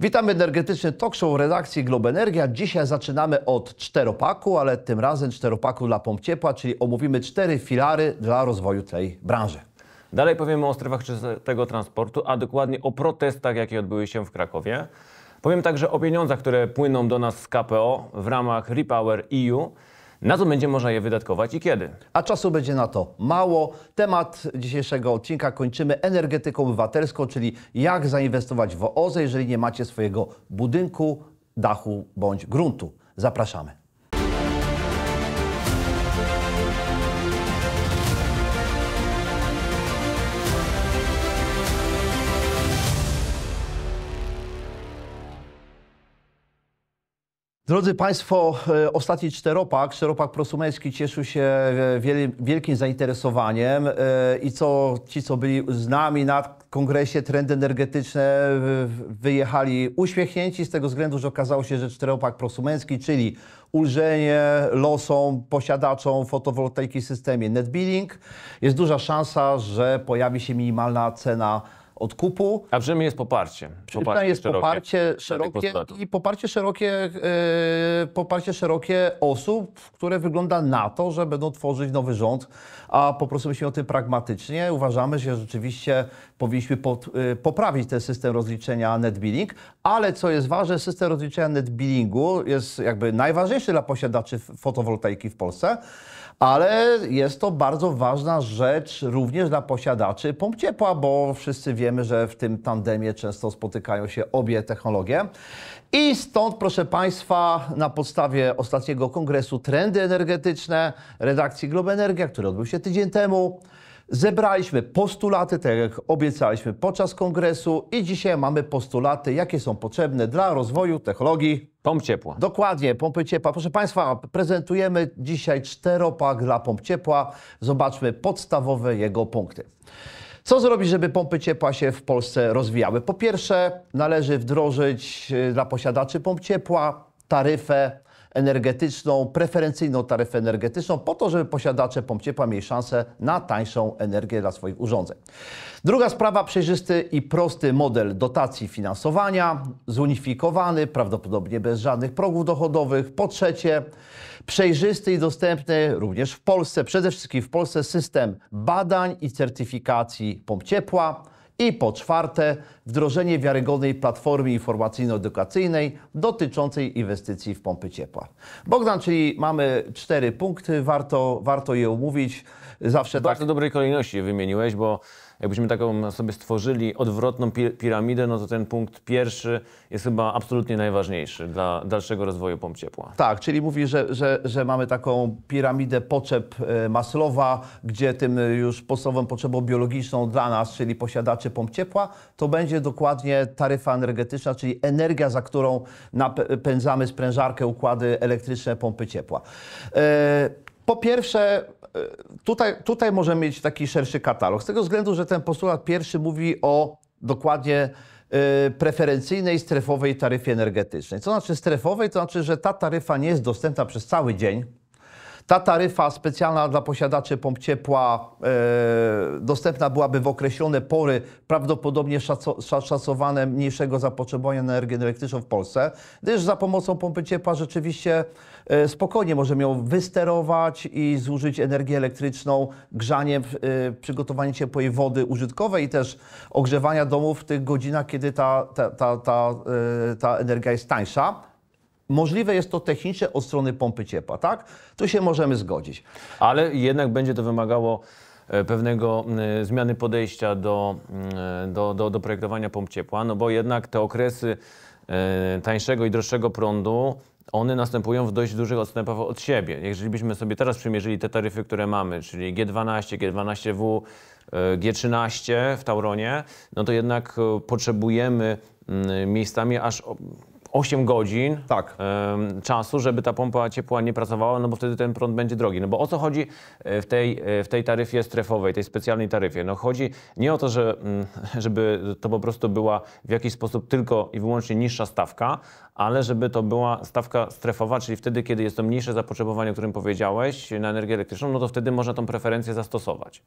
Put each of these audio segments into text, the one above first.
Witamy energetyczny talk show redakcji Globe Energia. Dzisiaj zaczynamy od czteropaku, ale tym razem czteropaku dla pomp ciepła, czyli omówimy cztery filary dla rozwoju tej branży. Dalej powiemy o strefach czystego transportu, a dokładnie o protestach, jakie odbyły się w Krakowie. Powiem także o pieniądzach, które płyną do nas z KPO w ramach Repower EU na co będzie można je wydatkować i kiedy. A czasu będzie na to mało. Temat dzisiejszego odcinka kończymy energetyką obywatelską, czyli jak zainwestować w OZE, jeżeli nie macie swojego budynku, dachu bądź gruntu. Zapraszamy. Drodzy Państwo, e, ostatni czteropak, czteropak prosumencki cieszył się e, wielkim zainteresowaniem e, i co ci, co byli z nami na kongresie Trendy Energetyczne wyjechali uśmiechnięci z tego względu, że okazało się, że czteropak prosumencki, czyli ulżenie losom, posiadaczom fotowoltaiki w systemie net billing, jest duża szansa, że pojawi się minimalna cena odkupu. A w Rzymie jest poparcie. poparcie jest szerokie, poparcie szerokie i poparcie szerokie, yy, poparcie szerokie osób, które wygląda na to, że będą tworzyć nowy rząd, a po prostu myślimy o tym pragmatycznie. Uważamy, że rzeczywiście powinniśmy pod, yy, poprawić ten system rozliczenia net billing, ale co jest ważne, system rozliczenia net billingu jest jakby najważniejszy dla posiadaczy fotowoltaiki w Polsce ale jest to bardzo ważna rzecz również dla posiadaczy pomp ciepła, bo wszyscy wiemy, że w tym tandemie często spotykają się obie technologie. I stąd, proszę Państwa, na podstawie ostatniego kongresu Trendy Energetyczne redakcji Energia, który odbył się tydzień temu, Zebraliśmy postulaty, tak jak obiecaliśmy podczas kongresu i dzisiaj mamy postulaty, jakie są potrzebne dla rozwoju technologii. Pomp ciepła. Dokładnie, pompy ciepła. Proszę Państwa, prezentujemy dzisiaj czteropak dla pomp ciepła. Zobaczmy podstawowe jego punkty. Co zrobić, żeby pompy ciepła się w Polsce rozwijały? Po pierwsze, należy wdrożyć y, dla posiadaczy pomp ciepła taryfę energetyczną, preferencyjną taryfę energetyczną, po to, żeby posiadacze pomp ciepła mieli szansę na tańszą energię dla swoich urządzeń. Druga sprawa, przejrzysty i prosty model dotacji finansowania, zunifikowany, prawdopodobnie bez żadnych progów dochodowych. Po trzecie, przejrzysty i dostępny również w Polsce, przede wszystkim w Polsce, system badań i certyfikacji pomp ciepła. I po czwarte, wdrożenie wiarygodnej platformy informacyjno-edukacyjnej dotyczącej inwestycji w pompy ciepła. Bogdan, czyli mamy cztery punkty, warto, warto je omówić. Zawsze w tak... bardzo dobrej kolejności wymieniłeś, bo jakbyśmy taką sobie stworzyli odwrotną piramidę, no to ten punkt pierwszy jest chyba absolutnie najważniejszy dla dalszego rozwoju pomp ciepła. Tak, czyli mówi, że, że, że mamy taką piramidę potrzeb e, Maslowa, gdzie tym e, już podstawową potrzebą biologiczną dla nas, czyli posiadaczy pomp ciepła, to będzie dokładnie taryfa energetyczna, czyli energia, za którą napędzamy sprężarkę, układy elektryczne, pompy ciepła. E, po pierwsze, E, tutaj, tutaj możemy mieć taki szerszy katalog, z tego względu, że ten postulat pierwszy mówi o dokładnie e, preferencyjnej strefowej taryfie energetycznej. Co znaczy strefowej? To znaczy, że ta taryfa nie jest dostępna przez cały dzień, ta taryfa specjalna dla posiadaczy pomp ciepła e, dostępna byłaby w określone pory, prawdopodobnie szaco, szacowane mniejszego zapotrzebowania na energię elektryczną w Polsce, gdyż za pomocą pompy ciepła rzeczywiście e, spokojnie możemy ją wysterować i zużyć energię elektryczną, grzaniem, e, przygotowanie ciepłej wody użytkowej i też ogrzewania domów w tych godzinach, kiedy ta, ta, ta, ta, e, ta energia jest tańsza. Możliwe jest to technicznie od strony pompy ciepła, tak? Tu się możemy zgodzić. Ale jednak będzie to wymagało e, pewnego e, zmiany podejścia do, mm, e, do, do, do projektowania pomp ciepła, no bo jednak te okresy tańszego i droższego prądu one następują w dość dużych odstępach od siebie. Jeżeli byśmy sobie teraz przymierzyli te taryfy, które mamy, czyli G12, G12W, G13 w Tauronie, no to jednak potrzebujemy mm, miejscami aż 8 godzin tak. czasu, żeby ta pompa ciepła nie pracowała, no bo wtedy ten prąd będzie drogi. No bo o co chodzi e, w tej, e, w tej taryfie strefowej, tej specjalnej taryfie? No chodzi nie o to, że, mm, żeby to po prostu była w jakiś sposób tylko i wyłącznie niższa stawka, ale żeby to była stawka strefowa, czyli wtedy, kiedy jest to mniejsze zapotrzebowanie, o którym powiedziałeś, na energię elektryczną, no to wtedy można tą preferencję zastosować.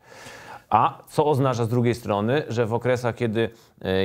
A co oznacza z drugiej strony, że w okresach, kiedy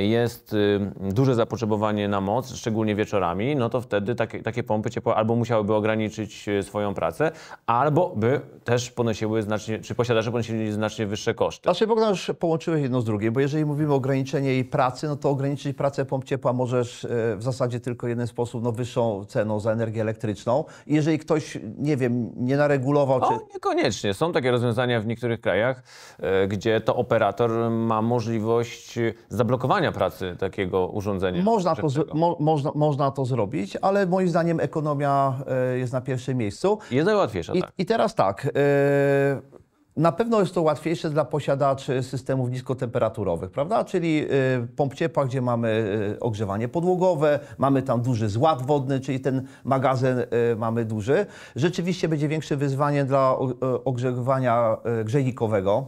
jest y, duże zapotrzebowanie na moc, szczególnie wieczorami, no to wtedy takie, takie pompy ciepła albo musiałyby ograniczyć y, swoją pracę, albo by też ponosiły znacznie, czy posiadacze ponosili znacznie wyższe koszty. Znaczy Bogdan już połączyłeś jedno z drugim, bo jeżeli mówimy o ograniczeniu jej pracy, no to ograniczyć pracę pomp ciepła możesz e, w zasadzie tylko jeden sposób, no wyższą ceną za energię elektryczną. jeżeli ktoś, nie wiem, nie naregulował... No, niekoniecznie. Są takie rozwiązania w niektórych krajach, e, gdzie to operator ma możliwość e, zablokować zablokowania pracy takiego urządzenia. Można to, mo można, można to zrobić, ale moim zdaniem ekonomia e, jest na pierwszym miejscu. Jest najłatwiejsza, I, tak. I teraz tak. E, na pewno jest to łatwiejsze dla posiadaczy systemów niskotemperaturowych, prawda? Czyli e, pomp ciepła, gdzie mamy ogrzewanie podłogowe, mamy tam duży zład wodny, czyli ten magazyn mamy duży. Rzeczywiście będzie większe wyzwanie dla ogrzewania grzejnikowego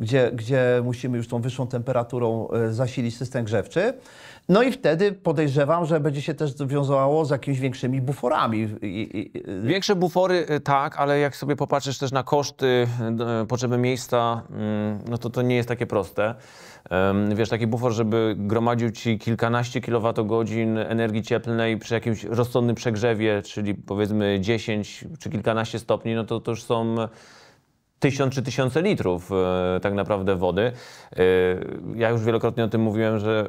gdzie, gdzie musimy już tą wyższą temperaturą e, zasilić system grzewczy. No i wtedy podejrzewam, że będzie się też wiązało z jakimiś większymi buforami. Większe bufory e, tak, ale jak sobie popatrzysz też na koszty, e, potrzeby miejsca, mm, no to to nie jest takie proste. Wiesz, taki bufor, żeby gromadził ci kilkanaście kilowatogodzin energii cieplnej przy jakimś rozsądnym przegrzewie, czyli powiedzmy 10 czy kilkanaście stopni, no to to już są tysiąc czy tysiące litrów e, tak naprawdę wody. E, ja już wielokrotnie o tym mówiłem, że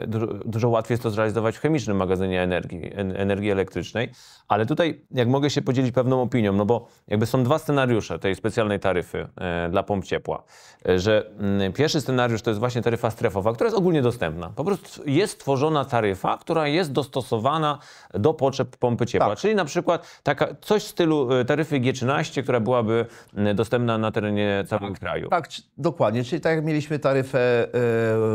e, dużo, łatwiej jest to zrealizować w chemicznym magazynie energii, energii elektrycznej, ale tutaj jak mogę się podzielić pewną opinią, no bo jakby są dwa scenariusze tej specjalnej taryfy dla pomp ciepła, że mm, pierwszy scenariusz to jest właśnie taryfa strefowa, która jest ogólnie dostępna. Po prostu jest tworzona taryfa, która jest dostosowana do potrzeb pompy ciepła, tak. czyli na przykład taka, coś w stylu taryfy G13, która byłaby mm, dostępna na terenie tak. całego kraju. Tak, dokładnie. Czyli tak jak mieliśmy taryfę e,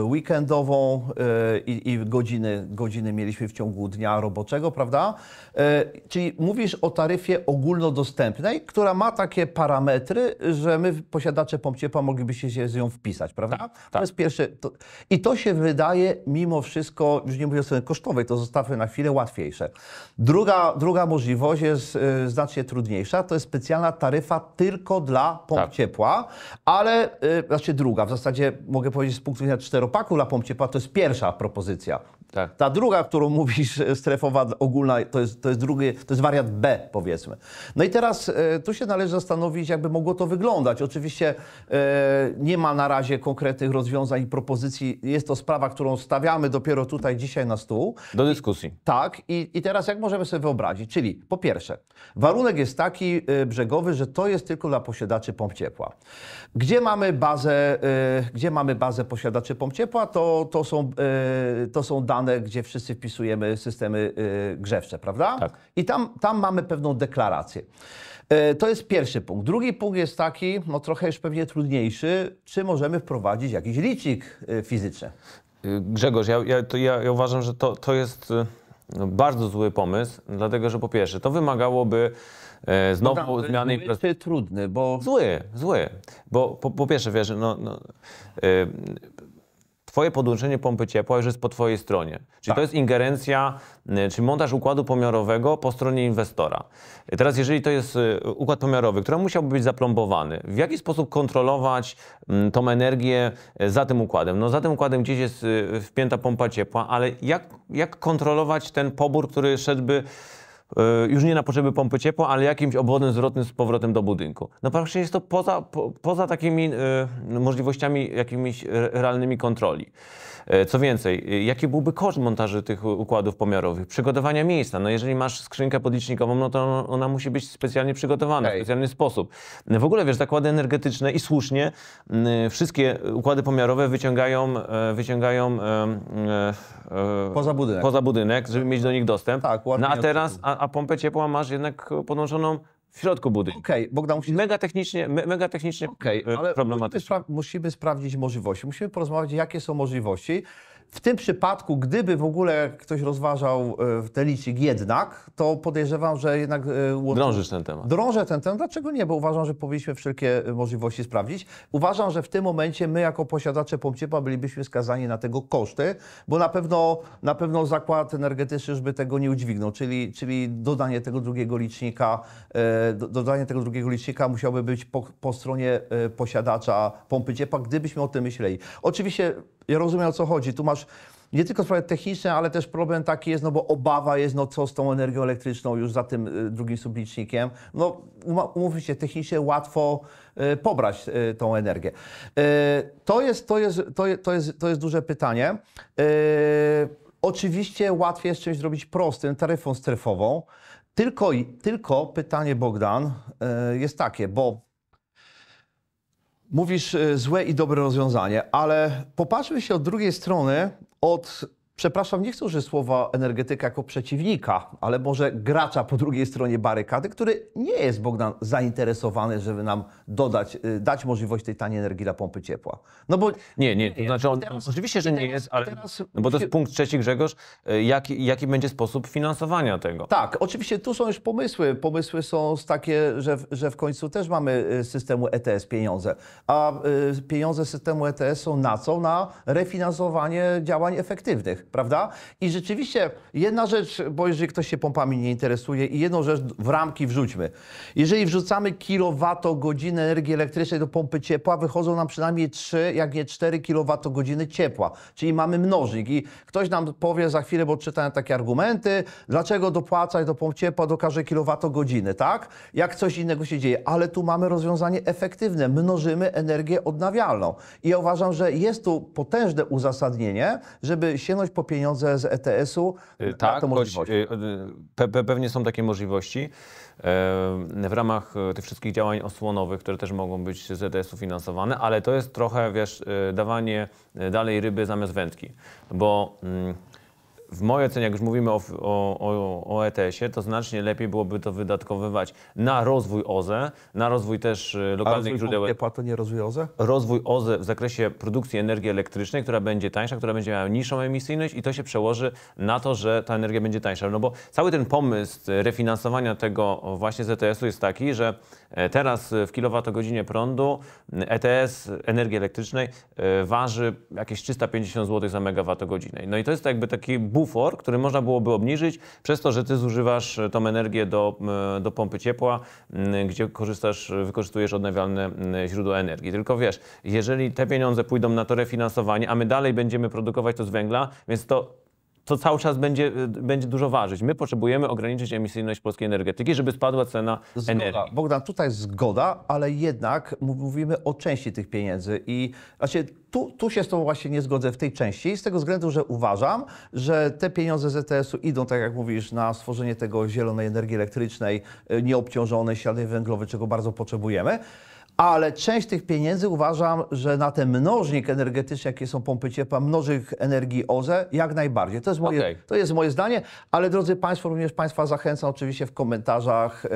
weekendową e, i, i godziny, godziny mieliśmy w ciągu dnia roboczego, prawda? E, czyli mówisz o taryfie ogólnodostępnej, która ma takie parametry, że my posiadacze pomp ciepła moglibyście się z nią wpisać, prawda? Tak, tak. To jest pierwsze. To... I to się wydaje mimo wszystko, już nie mówię o stronie kosztowej, to zostawmy na chwilę, łatwiejsze. Druga, druga możliwość jest znacznie trudniejsza, to jest specjalna taryfa tylko dla pomp tak. ciepła, ale, y, znaczy druga, w zasadzie mogę powiedzieć z punktu widzenia czteropaku dla pomp ciepła, to jest pierwsza propozycja. Tak. Ta druga, którą mówisz, strefowa ogólna, to jest, to jest drugie, to jest wariant B, powiedzmy. No i teraz e, tu się należy zastanowić, jakby mogło to wyglądać. Oczywiście e, nie ma na razie konkretnych rozwiązań i propozycji. Jest to sprawa, którą stawiamy dopiero tutaj dzisiaj na stół. Do dyskusji. I, tak. I, I teraz jak możemy sobie wyobrazić? Czyli po pierwsze, warunek jest taki e, brzegowy, że to jest tylko dla posiadaczy pomp ciepła. Gdzie mamy bazę, e, gdzie mamy bazę posiadaczy pomp ciepła, to, to, są, e, to są dane gdzie wszyscy wpisujemy systemy y, grzewcze, prawda? Tak. I tam, tam mamy pewną deklarację. Y, to jest pierwszy punkt. Drugi punkt jest taki, no trochę już pewnie trudniejszy, czy możemy wprowadzić jakiś licznik y, fizyczny? Grzegorz, ja, ja, to ja, ja uważam, że to, to jest no, bardzo zły pomysł, dlatego że po pierwsze, to wymagałoby e, znowu no, zmiany infrastruktury. trudny, bo... Zły, zły. Bo po, po pierwsze, wiesz, no, no, e, twoje podłączenie pompy ciepła już jest po twojej stronie. Czyli tak. to jest ingerencja, y, czy montaż układu pomiarowego po stronie inwestora. Teraz jeżeli to jest y, układ pomiarowy, który musiałby być zaplombowany, w jaki sposób kontrolować mm, tą energię y, za tym układem? No za tym układem gdzieś jest wpięta pompa ciepła, ale jak, jak kontrolować ten pobór, który szedłby E, już nie na potrzeby pompy ciepła, ale jakimś obwodem zwrotnym z powrotem do budynku. No praktycznie jest to poza, po, poza takimi e, możliwościami jakimiś realnymi kontroli. E, co więcej, e, jaki byłby koszt montaży tych układów pomiarowych, przygotowania miejsca? No jeżeli masz skrzynkę podlicznikową, no to ona musi być specjalnie przygotowana, Ej. w specjalny sposób. W ogóle, wiesz, zakłady energetyczne i słusznie e, wszystkie układy pomiarowe wyciągają, wyciągają poza budynek, poza budynek żeby mieć do nich dostęp. Tak, no a teraz, a, a pompę ciepła masz jednak podłączoną w środku budynku. Okej, Bogdan, musisz... Mega technicznie, me, mega technicznie Okej, e, ale musimy, spra- musimy sprawdzić możliwości. Musimy porozmawiać, jakie są możliwości. W tym przypadku, gdyby w ogóle ktoś rozważał e, telicik jednak, to podejrzewam, że jednak... E, Drążysz ten temat. Drążę ten temat. Dlaczego nie? Bo uważam, że powinniśmy wszelkie e, możliwości sprawdzić. Uważam, że w tym momencie my jako posiadacze pomp ciepła bylibyśmy skazani na tego koszty, bo na pewno, na pewno zakład energetyczny już by tego nie udźwignął, czyli, czyli dodanie tego drugiego licznika, dodanie tego drugiego licznika musiałby być po, po stronie posiadacza pompy ciepła, gdybyśmy o tym myśleli. Oczywiście ja rozumiem o co chodzi. Tu masz nie tylko sprawy techniczne, ale też problem taki jest, no bo obawa jest, no co z tą energią elektryczną już za tym y, drugim sublicznikiem. No umówmy się, technicznie łatwo y, pobrać y, tą energię. To jest, to jest, to jest, to jest, to jest duże pytanie. Oczywiście łatwiej jest czymś zrobić prostym, taryfą strefową. Tylko, tylko pytanie, Bogdan, jest takie, bo mówisz e, złe i dobre rozwiązanie, ale popatrzmy się od drugiej strony, od przepraszam, nie chcę użyć słowa energetyka jako przeciwnika, ale może gracza po drugiej stronie barykady, który nie jest Bogdan zainteresowany, żeby nam dodać, y, dać możliwość tej taniej energii dla pompy ciepła. No bo... Nie, nie, to znaczy on, teraz, oczywiście, że teraz, nie jest, ale teraz, no bo to jest punkt trzeci, Grzegorz, y, jaki, jaki będzie sposób finansowania tego? Tak, oczywiście tu są już pomysły. Pomysły są takie, że, że w końcu też mamy y, systemu ETS pieniądze, a pieniądze systemu ETS są na co? Na refinansowanie działań efektywnych prawda? I rzeczywiście jedna rzecz, bo jeżeli ktoś się pompami nie interesuje i jedną rzecz w ramki wrzućmy. Jeżeli wrzucamy kilowatogodzinę energii elektrycznej do pompy ciepła, wychodzą nam przynajmniej 3, jak nie 4 kilowatogodziny ciepła, czyli mamy mnożnik i ktoś nam powie za chwilę, bo czytałem takie argumenty, dlaczego dopłacać do pomp ciepła do każdej kilowatogodziny, tak? Jak coś innego się dzieje, ale tu mamy rozwiązanie efektywne, mnożymy energię odnawialną i ja uważam, że jest tu potężne uzasadnienie, żeby sięgnąć po pieniądze z ETS-u y, tak, to możliwość? Choć, y, y, pe pewnie są takie możliwości. E, w ramach e, tych wszystkich działań osłonowych, które też mogą być z ETS-u finansowane, ale to jest trochę, wiesz, dawanie dalej ryby zamiast wędki. Bo mm, w mojej ocenie, jak już mówimy o, o, o ETS-ie, to znacznie lepiej byłoby to wydatkowywać na rozwój OZE, na rozwój też y, lokalnych A źródeł. Opłat to nie rozwój OZE? Rozwój OZE w zakresie produkcji energii elektrycznej, która będzie tańsza, która będzie miała niższą emisyjność i to się przełoży na to, że ta energia będzie tańsza. No bo cały ten pomysł y, refinansowania tego właśnie z ETS-u jest taki, że e, teraz y, w kilowatogodzinie prądu ETS energii elektrycznej waży jakieś 350 zł za megawattogodzinę. No i to jest jakby taki bufor, który można byłoby obniżyć przez to, że ty zużywasz e, tą energię do, e, do pompy ciepła, e, gdzie korzystasz, wykorzystujesz odnawialne źródła energii. Tylko wiesz, jeżeli te pieniądze pójdą na to refinansowanie, a my dalej będziemy produkować to z węgla, więc to to cały czas będzie, y, będzie dużo ważyć. My potrzebujemy ograniczyć emisyjność polskiej energetyki, żeby spadła cena zgoda. energii. Bogdan, tutaj zgoda, ale jednak mówimy o części tych pieniędzy i znaczy, tu, tu się z tą właśnie nie zgodzę w tej części, z tego względu, że uważam, że te pieniądze z ETS-u idą, tak jak mówisz, na stworzenie tego zielonej energii elektrycznej, y, nieobciążonej, ślady węglowe, czego bardzo potrzebujemy ale część tych pieniędzy uważam, że na ten mnożnik energetyczny, jakie są pompy ciepła, mnożnik energii OZE, jak najbardziej. To jest moje, okay. to jest moje zdanie, ale drodzy Państwo, również Państwa zachęcam oczywiście w komentarzach e,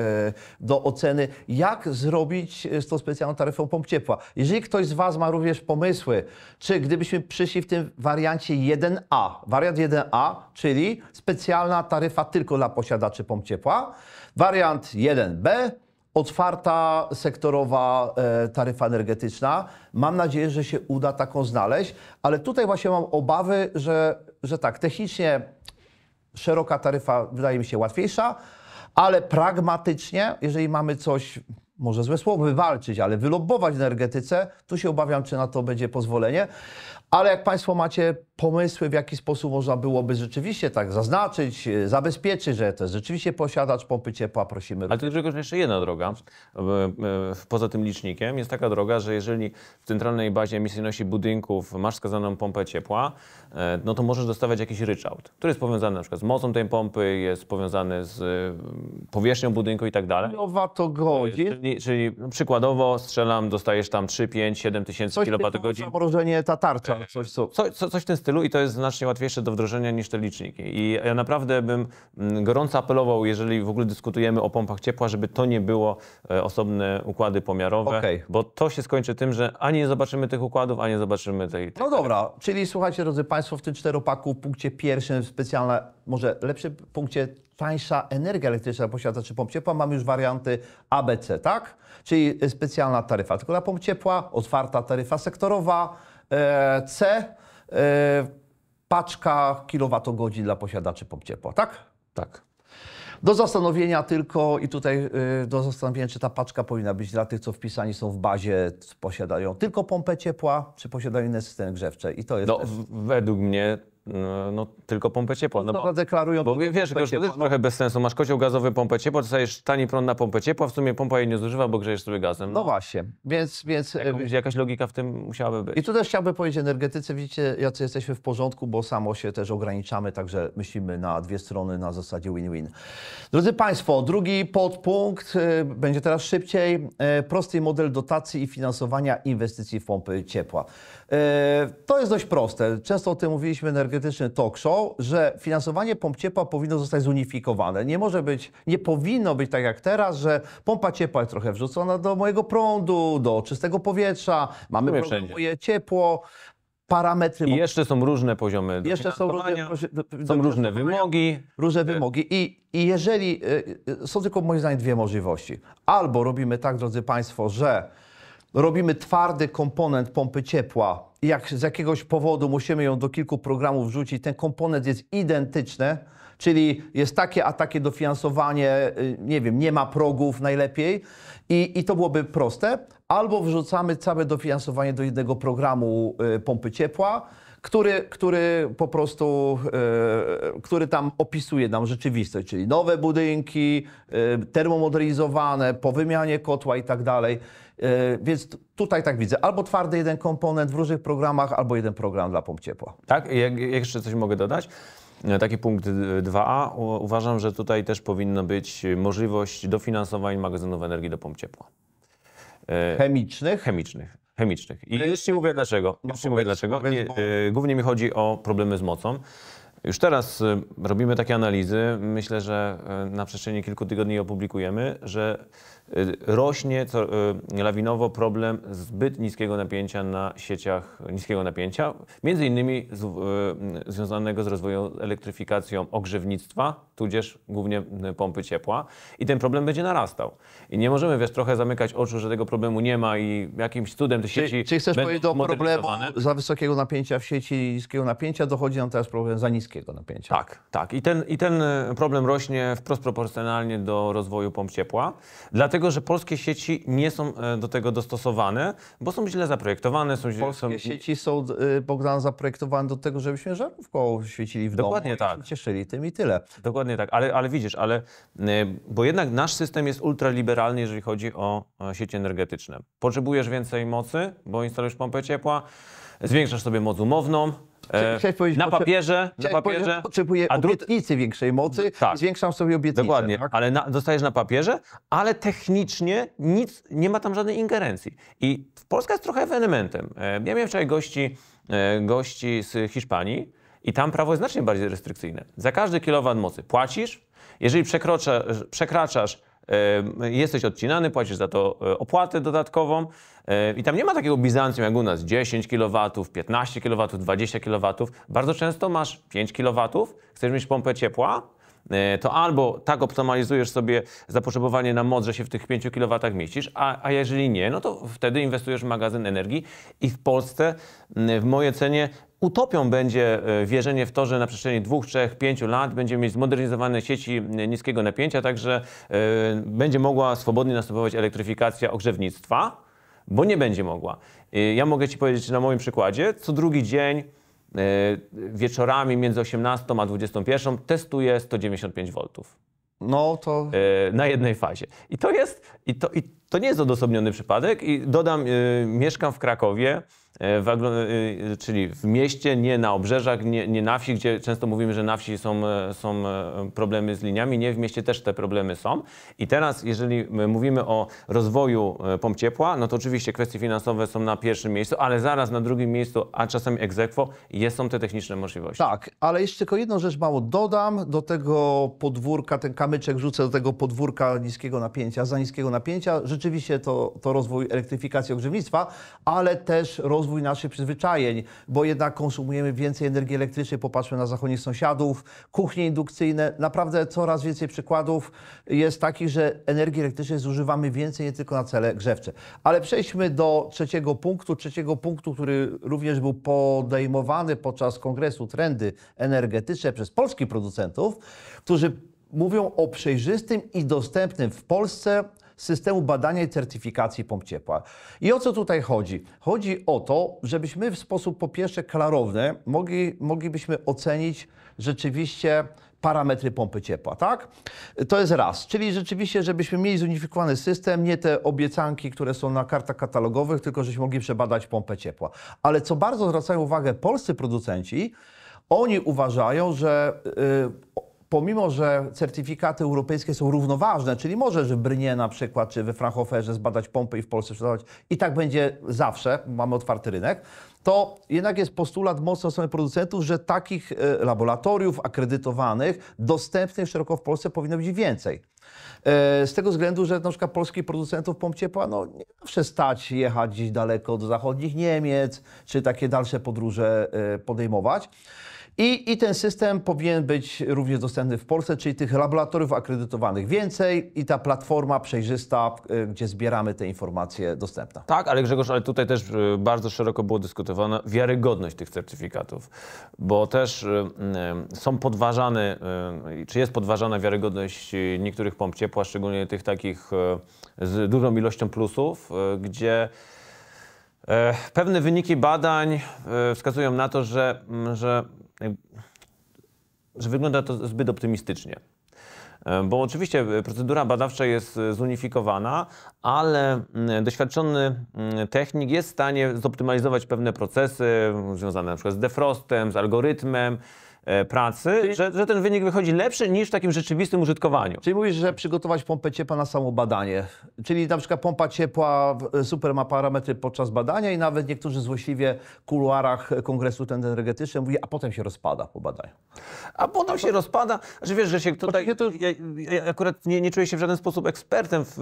do oceny, jak zrobić e, z tą specjalną taryfą pomp ciepła. Jeżeli ktoś z Was ma również pomysły, czy gdybyśmy przyszli w tym wariancie 1A, wariant 1A, czyli specjalna taryfa tylko dla posiadaczy pomp ciepła, wariant 1B, otwarta sektorowa e, taryfa energetyczna. Mam nadzieję, że się uda taką znaleźć, ale tutaj właśnie mam obawy, że, że tak, technicznie szeroka taryfa wydaje mi się łatwiejsza, ale pragmatycznie, jeżeli mamy coś, może złe słowo, wywalczyć, ale wylobować w energetyce, tu się obawiam, czy na to będzie pozwolenie. Ale jak Państwo macie pomysły, w jaki sposób można byłoby rzeczywiście tak zaznaczyć, e, zabezpieczyć, że to jest rzeczywiście posiadacz pompy ciepła, prosimy. Ale tylko jeszcze jedna droga, e, e, poza tym licznikiem, jest taka droga, że jeżeli w centralnej bazie emisyjności budynków masz skazaną pompę ciepła, no to możesz dostawać jakiś ryczałt, który jest powiązany na przykład z mocą tej pompy, jest powiązany z powierzchnią budynku i tak dalej. Kilowatogodzin. No, czyli, czyli przykładowo strzelam, dostajesz tam 3, 5, 7 tysięcy kilowatogodzin. jest zamrożenie ta tarcza coś, co, co, coś w tym stylu i to jest znacznie łatwiejsze do wdrożenia niż te liczniki. I ja naprawdę bym mm, gorąco apelował, jeżeli w ogóle dyskutujemy o pompach ciepła, żeby to nie było e, osobne układy pomiarowe, okay. bo to się skończy tym, że ani nie zobaczymy tych układów, ani nie zobaczymy tej... tej no dobra, czyli słuchajcie drodzy Państwo, w tym czteropaku w punkcie pierwszym specjalna, może lepszym punkcie tańsza energia elektryczna czy pomp ciepła, mamy już warianty ABC, tak? Czyli e, specjalna taryfa tylko dla pomp ciepła, otwarta taryfa sektorowa, E, C e, paczka kilowatogodzin dla posiadaczy pomp ciepła, tak? Tak. Do zastanowienia tylko i tutaj e, do zastanowienia, czy ta paczka powinna być dla tych, co wpisani są w bazie, posiadają tylko pompę ciepła, czy posiadają inne systemy grzewcze. I to jest. No, według mnie no, no, tylko pompę ciepła. No, to deklarują bo wiesz, to jest no. trochę bez sensu. Masz kocioł gazowy, pompę ciepła, dostajesz tani prąd na pompę ciepła, w sumie pompa jej nie zużywa, bo grzejesz sobie gazem. No, no właśnie, więc... więc Jakąś, y, jakaś logika w tym musiałaby być. I tu też chciałbym powiedzieć energetyce, widzicie, jacy jesteśmy w porządku, bo samo się też ograniczamy, także myślimy na dwie strony na zasadzie win-win. Drodzy Państwo, drugi podpunkt, y, będzie teraz szybciej, y, prosty model dotacji i finansowania inwestycji w pompy ciepła. E, to jest dość proste. Często o tym mówiliśmy energetyczny talk show, że finansowanie pomp ciepła powinno zostać zunifikowane. Nie może być, nie powinno być tak jak teraz, że pompa ciepła jest trochę wrzucona do mojego prądu, do czystego powietrza, mamy moje ciepło, parametry. I jeszcze są różne poziomy. Jeszcze są różne, są różne wymogi. Różne wymogi. I, I jeżeli y, y, są tylko moim zdaniem dwie możliwości. Albo robimy tak, drodzy Państwo, że robimy twardy komponent pompy ciepła i jak z jakiegoś powodu musimy ją do kilku programów wrzucić, ten komponent jest identyczny, czyli jest takie a takie dofinansowanie, y, nie wiem, nie ma progów najlepiej i, i to byłoby proste, albo wrzucamy całe dofinansowanie do jednego programu y, pompy ciepła, który, który po prostu, y, który tam opisuje nam rzeczywistość, czyli nowe budynki, termomodernizowane, po wymianie kotła i tak dalej. E, więc tutaj tak widzę, albo twardy jeden komponent w różnych programach, albo jeden program dla pomp ciepła. Tak, jak, jeszcze coś mogę dodać? E, taki punkt 2a. Uważam, że tutaj też powinna być możliwość dofinansowań magazynów energii do pomp ciepła. E, Chemicznych? Chemicznych. Chemicznych. I już ci mówię dlaczego. No już ci mówię dlaczego. głównie mi chodzi o problemy z mocą. Już teraz robimy takie analizy. Myślę, że na przestrzeni kilku tygodni opublikujemy, że Y, rośnie co, y, lawinowo problem zbyt niskiego napięcia na sieciach niskiego napięcia, między innymi z, y, związanego z rozwojem elektryfikacją ogrzewnictwa, tudzież głównie pompy ciepła i ten problem będzie narastał. I nie możemy wiesz trochę zamykać oczu, że tego problemu nie ma i jakimś cudem te sieci Czy, czy chcesz powiedzieć o problemu za wysokiego napięcia w sieci niskiego napięcia, dochodzi nam teraz problem za niskiego napięcia. Tak, tak. I ten, i ten problem rośnie wprost proporcjonalnie do rozwoju pomp ciepła. Dlatego dlatego, że polskie sieci nie są e, do tego dostosowane, bo są źle zaprojektowane. Są polskie są... sieci są, e, Bogdan, zaprojektowane do tego, żebyśmy żarówką świecili w Dokładnie domu tak. i się cieszyli tym i tyle. Dokładnie tak, ale, ale widzisz, ale, e, bo jednak nasz system jest ultraliberalny, jeżeli chodzi o sieci energetyczne. Potrzebujesz więcej mocy, bo instalujesz pompę ciepła, zwiększasz sobie moc umowną, E, chciałeś powiedzieć, na papierze, na papierze. Potrzebuję a drut... obietnicy większej mocy, tak, zwiększam sobie obietnicę. Dokładnie, tak? ale na, dostajesz na papierze, ale technicznie nic, nie ma tam żadnej ingerencji. I Polska jest trochę ewenementem. E, ja miałem wczoraj gości, e, gości z Hiszpanii i tam prawo jest znacznie bardziej restrykcyjne. Za każdy kilowat mocy płacisz, jeżeli przekraczasz jesteś odcinany, płacisz za to e, opłatę dodatkową e, i tam nie ma takiego Bizancjum jak u nas 10 kW, 15 kW, 20 kW. Bardzo często masz 5 kW, chcesz mieć pompę ciepła, E, to albo tak optymalizujesz sobie zapotrzebowanie na moc, że się w tych 5 kW mieścisz, a, a jeżeli nie, no to wtedy inwestujesz w magazyn energii i w Polsce w mojej cenie utopią będzie e, wierzenie w to, że na przestrzeni dwóch, trzech, pięciu lat będziemy mieć zmodernizowane sieci niskiego napięcia, także e, będzie mogła swobodnie następować elektryfikacja ogrzewnictwa, bo nie będzie mogła. Ja mogę Ci powiedzieć na moim przykładzie, co drugi dzień E, wieczorami między 18 a 21 testuje 195 V. No to... E, na jednej fazie. I to jest, i to, i to nie jest odosobniony przypadek i dodam, y, mieszkam w Krakowie, y, w, y, czyli w mieście, nie na obrzeżach, nie, nie, na wsi, gdzie często mówimy, że na wsi są, e, są e, problemy z liniami. Nie, w mieście też te problemy są. I teraz, jeżeli mówimy o rozwoju e, pomp ciepła, no to oczywiście kwestie finansowe są na pierwszym miejscu, ale zaraz na drugim miejscu, a czasami egzekwo, jest są te techniczne możliwości. Tak, ale jeszcze tylko jedną rzecz mało dodam. Do tego podwórka, ten kamyczek rzucę do tego podwórka niskiego napięcia, za niskiego napięcia. Rzecz rzeczywiście to, to rozwój elektryfikacji ogrzewnictwa, ale też rozwój naszych przyzwyczajeń, bo jednak konsumujemy więcej energii elektrycznej, popatrzmy na zachodnie sąsiadów, kuchnie indukcyjne, naprawdę coraz więcej przykładów jest takich, że energii elektrycznej zużywamy więcej nie tylko na cele grzewcze. Ale przejdźmy do trzeciego punktu, trzeciego punktu, który również był podejmowany podczas kongresu trendy energetyczne przez polskich producentów, którzy mówią o przejrzystym i dostępnym w Polsce systemu badania i certyfikacji pomp ciepła. I o co tutaj chodzi? Chodzi o to, żebyśmy w sposób po pierwsze klarowny mogli, moglibyśmy ocenić rzeczywiście parametry pompy ciepła, tak? To jest raz, czyli rzeczywiście, żebyśmy mieli zunifikowany system, nie te obiecanki, które są na kartach katalogowych, tylko żebyśmy mogli przebadać pompę ciepła. Ale co bardzo zwracają uwagę polscy producenci, oni uważają, że yy, pomimo, że certyfikaty europejskie są równoważne, czyli możesz w Brynie na przykład, czy we Frankhoferze zbadać pompy i w Polsce sprzedawać, i tak będzie zawsze, mamy otwarty rynek, to jednak jest postulat mocno strony producentów, że takich e, laboratoriów akredytowanych, dostępnych szeroko w Polsce powinno być więcej. E, z tego względu, że na przykład polskich producentów pomp ciepła no, nie zawsze stać jechać gdzieś daleko do zachodnich Niemiec, czy takie dalsze podróże e, podejmować. I, I ten system powinien być również dostępny w Polsce, czyli tych laboratoriów akredytowanych więcej i ta platforma przejrzysta, y, gdzie zbieramy te informacje dostępna. Tak, ale Grzegorz, ale tutaj też y, bardzo szeroko było dyskutowana wiarygodność tych certyfikatów, bo też y, są podważane, czy jest podważana wiarygodność niektórych pomp ciepła, szczególnie tych takich z dużą ilością plusów, gdzie e, Pewne wyniki badań wskazują na to, że, że że wygląda to zbyt optymistycznie. E, bo oczywiście e, procedura badawcza jest e, zunifikowana, ale mm, doświadczony mm, technik jest w stanie zoptymalizować pewne procesy mm, związane np. z defrostem, z algorytmem, E, pracy, Czyli... że, że ten wynik wychodzi lepszy niż w takim rzeczywistym użytkowaniu. Czyli mówisz, że przygotować pompę ciepła na samo badanie. Czyli na przykład pompa ciepła e, super ma parametry podczas badania i nawet niektórzy złośliwie w kuluarach kongresu ten energetyczny mówi, a potem się rozpada po badaniu. A potem się rozpada, że wiesz, że się tutaj... To... Ja, ja, akurat nie, nie czuję się w żaden sposób ekspertem w,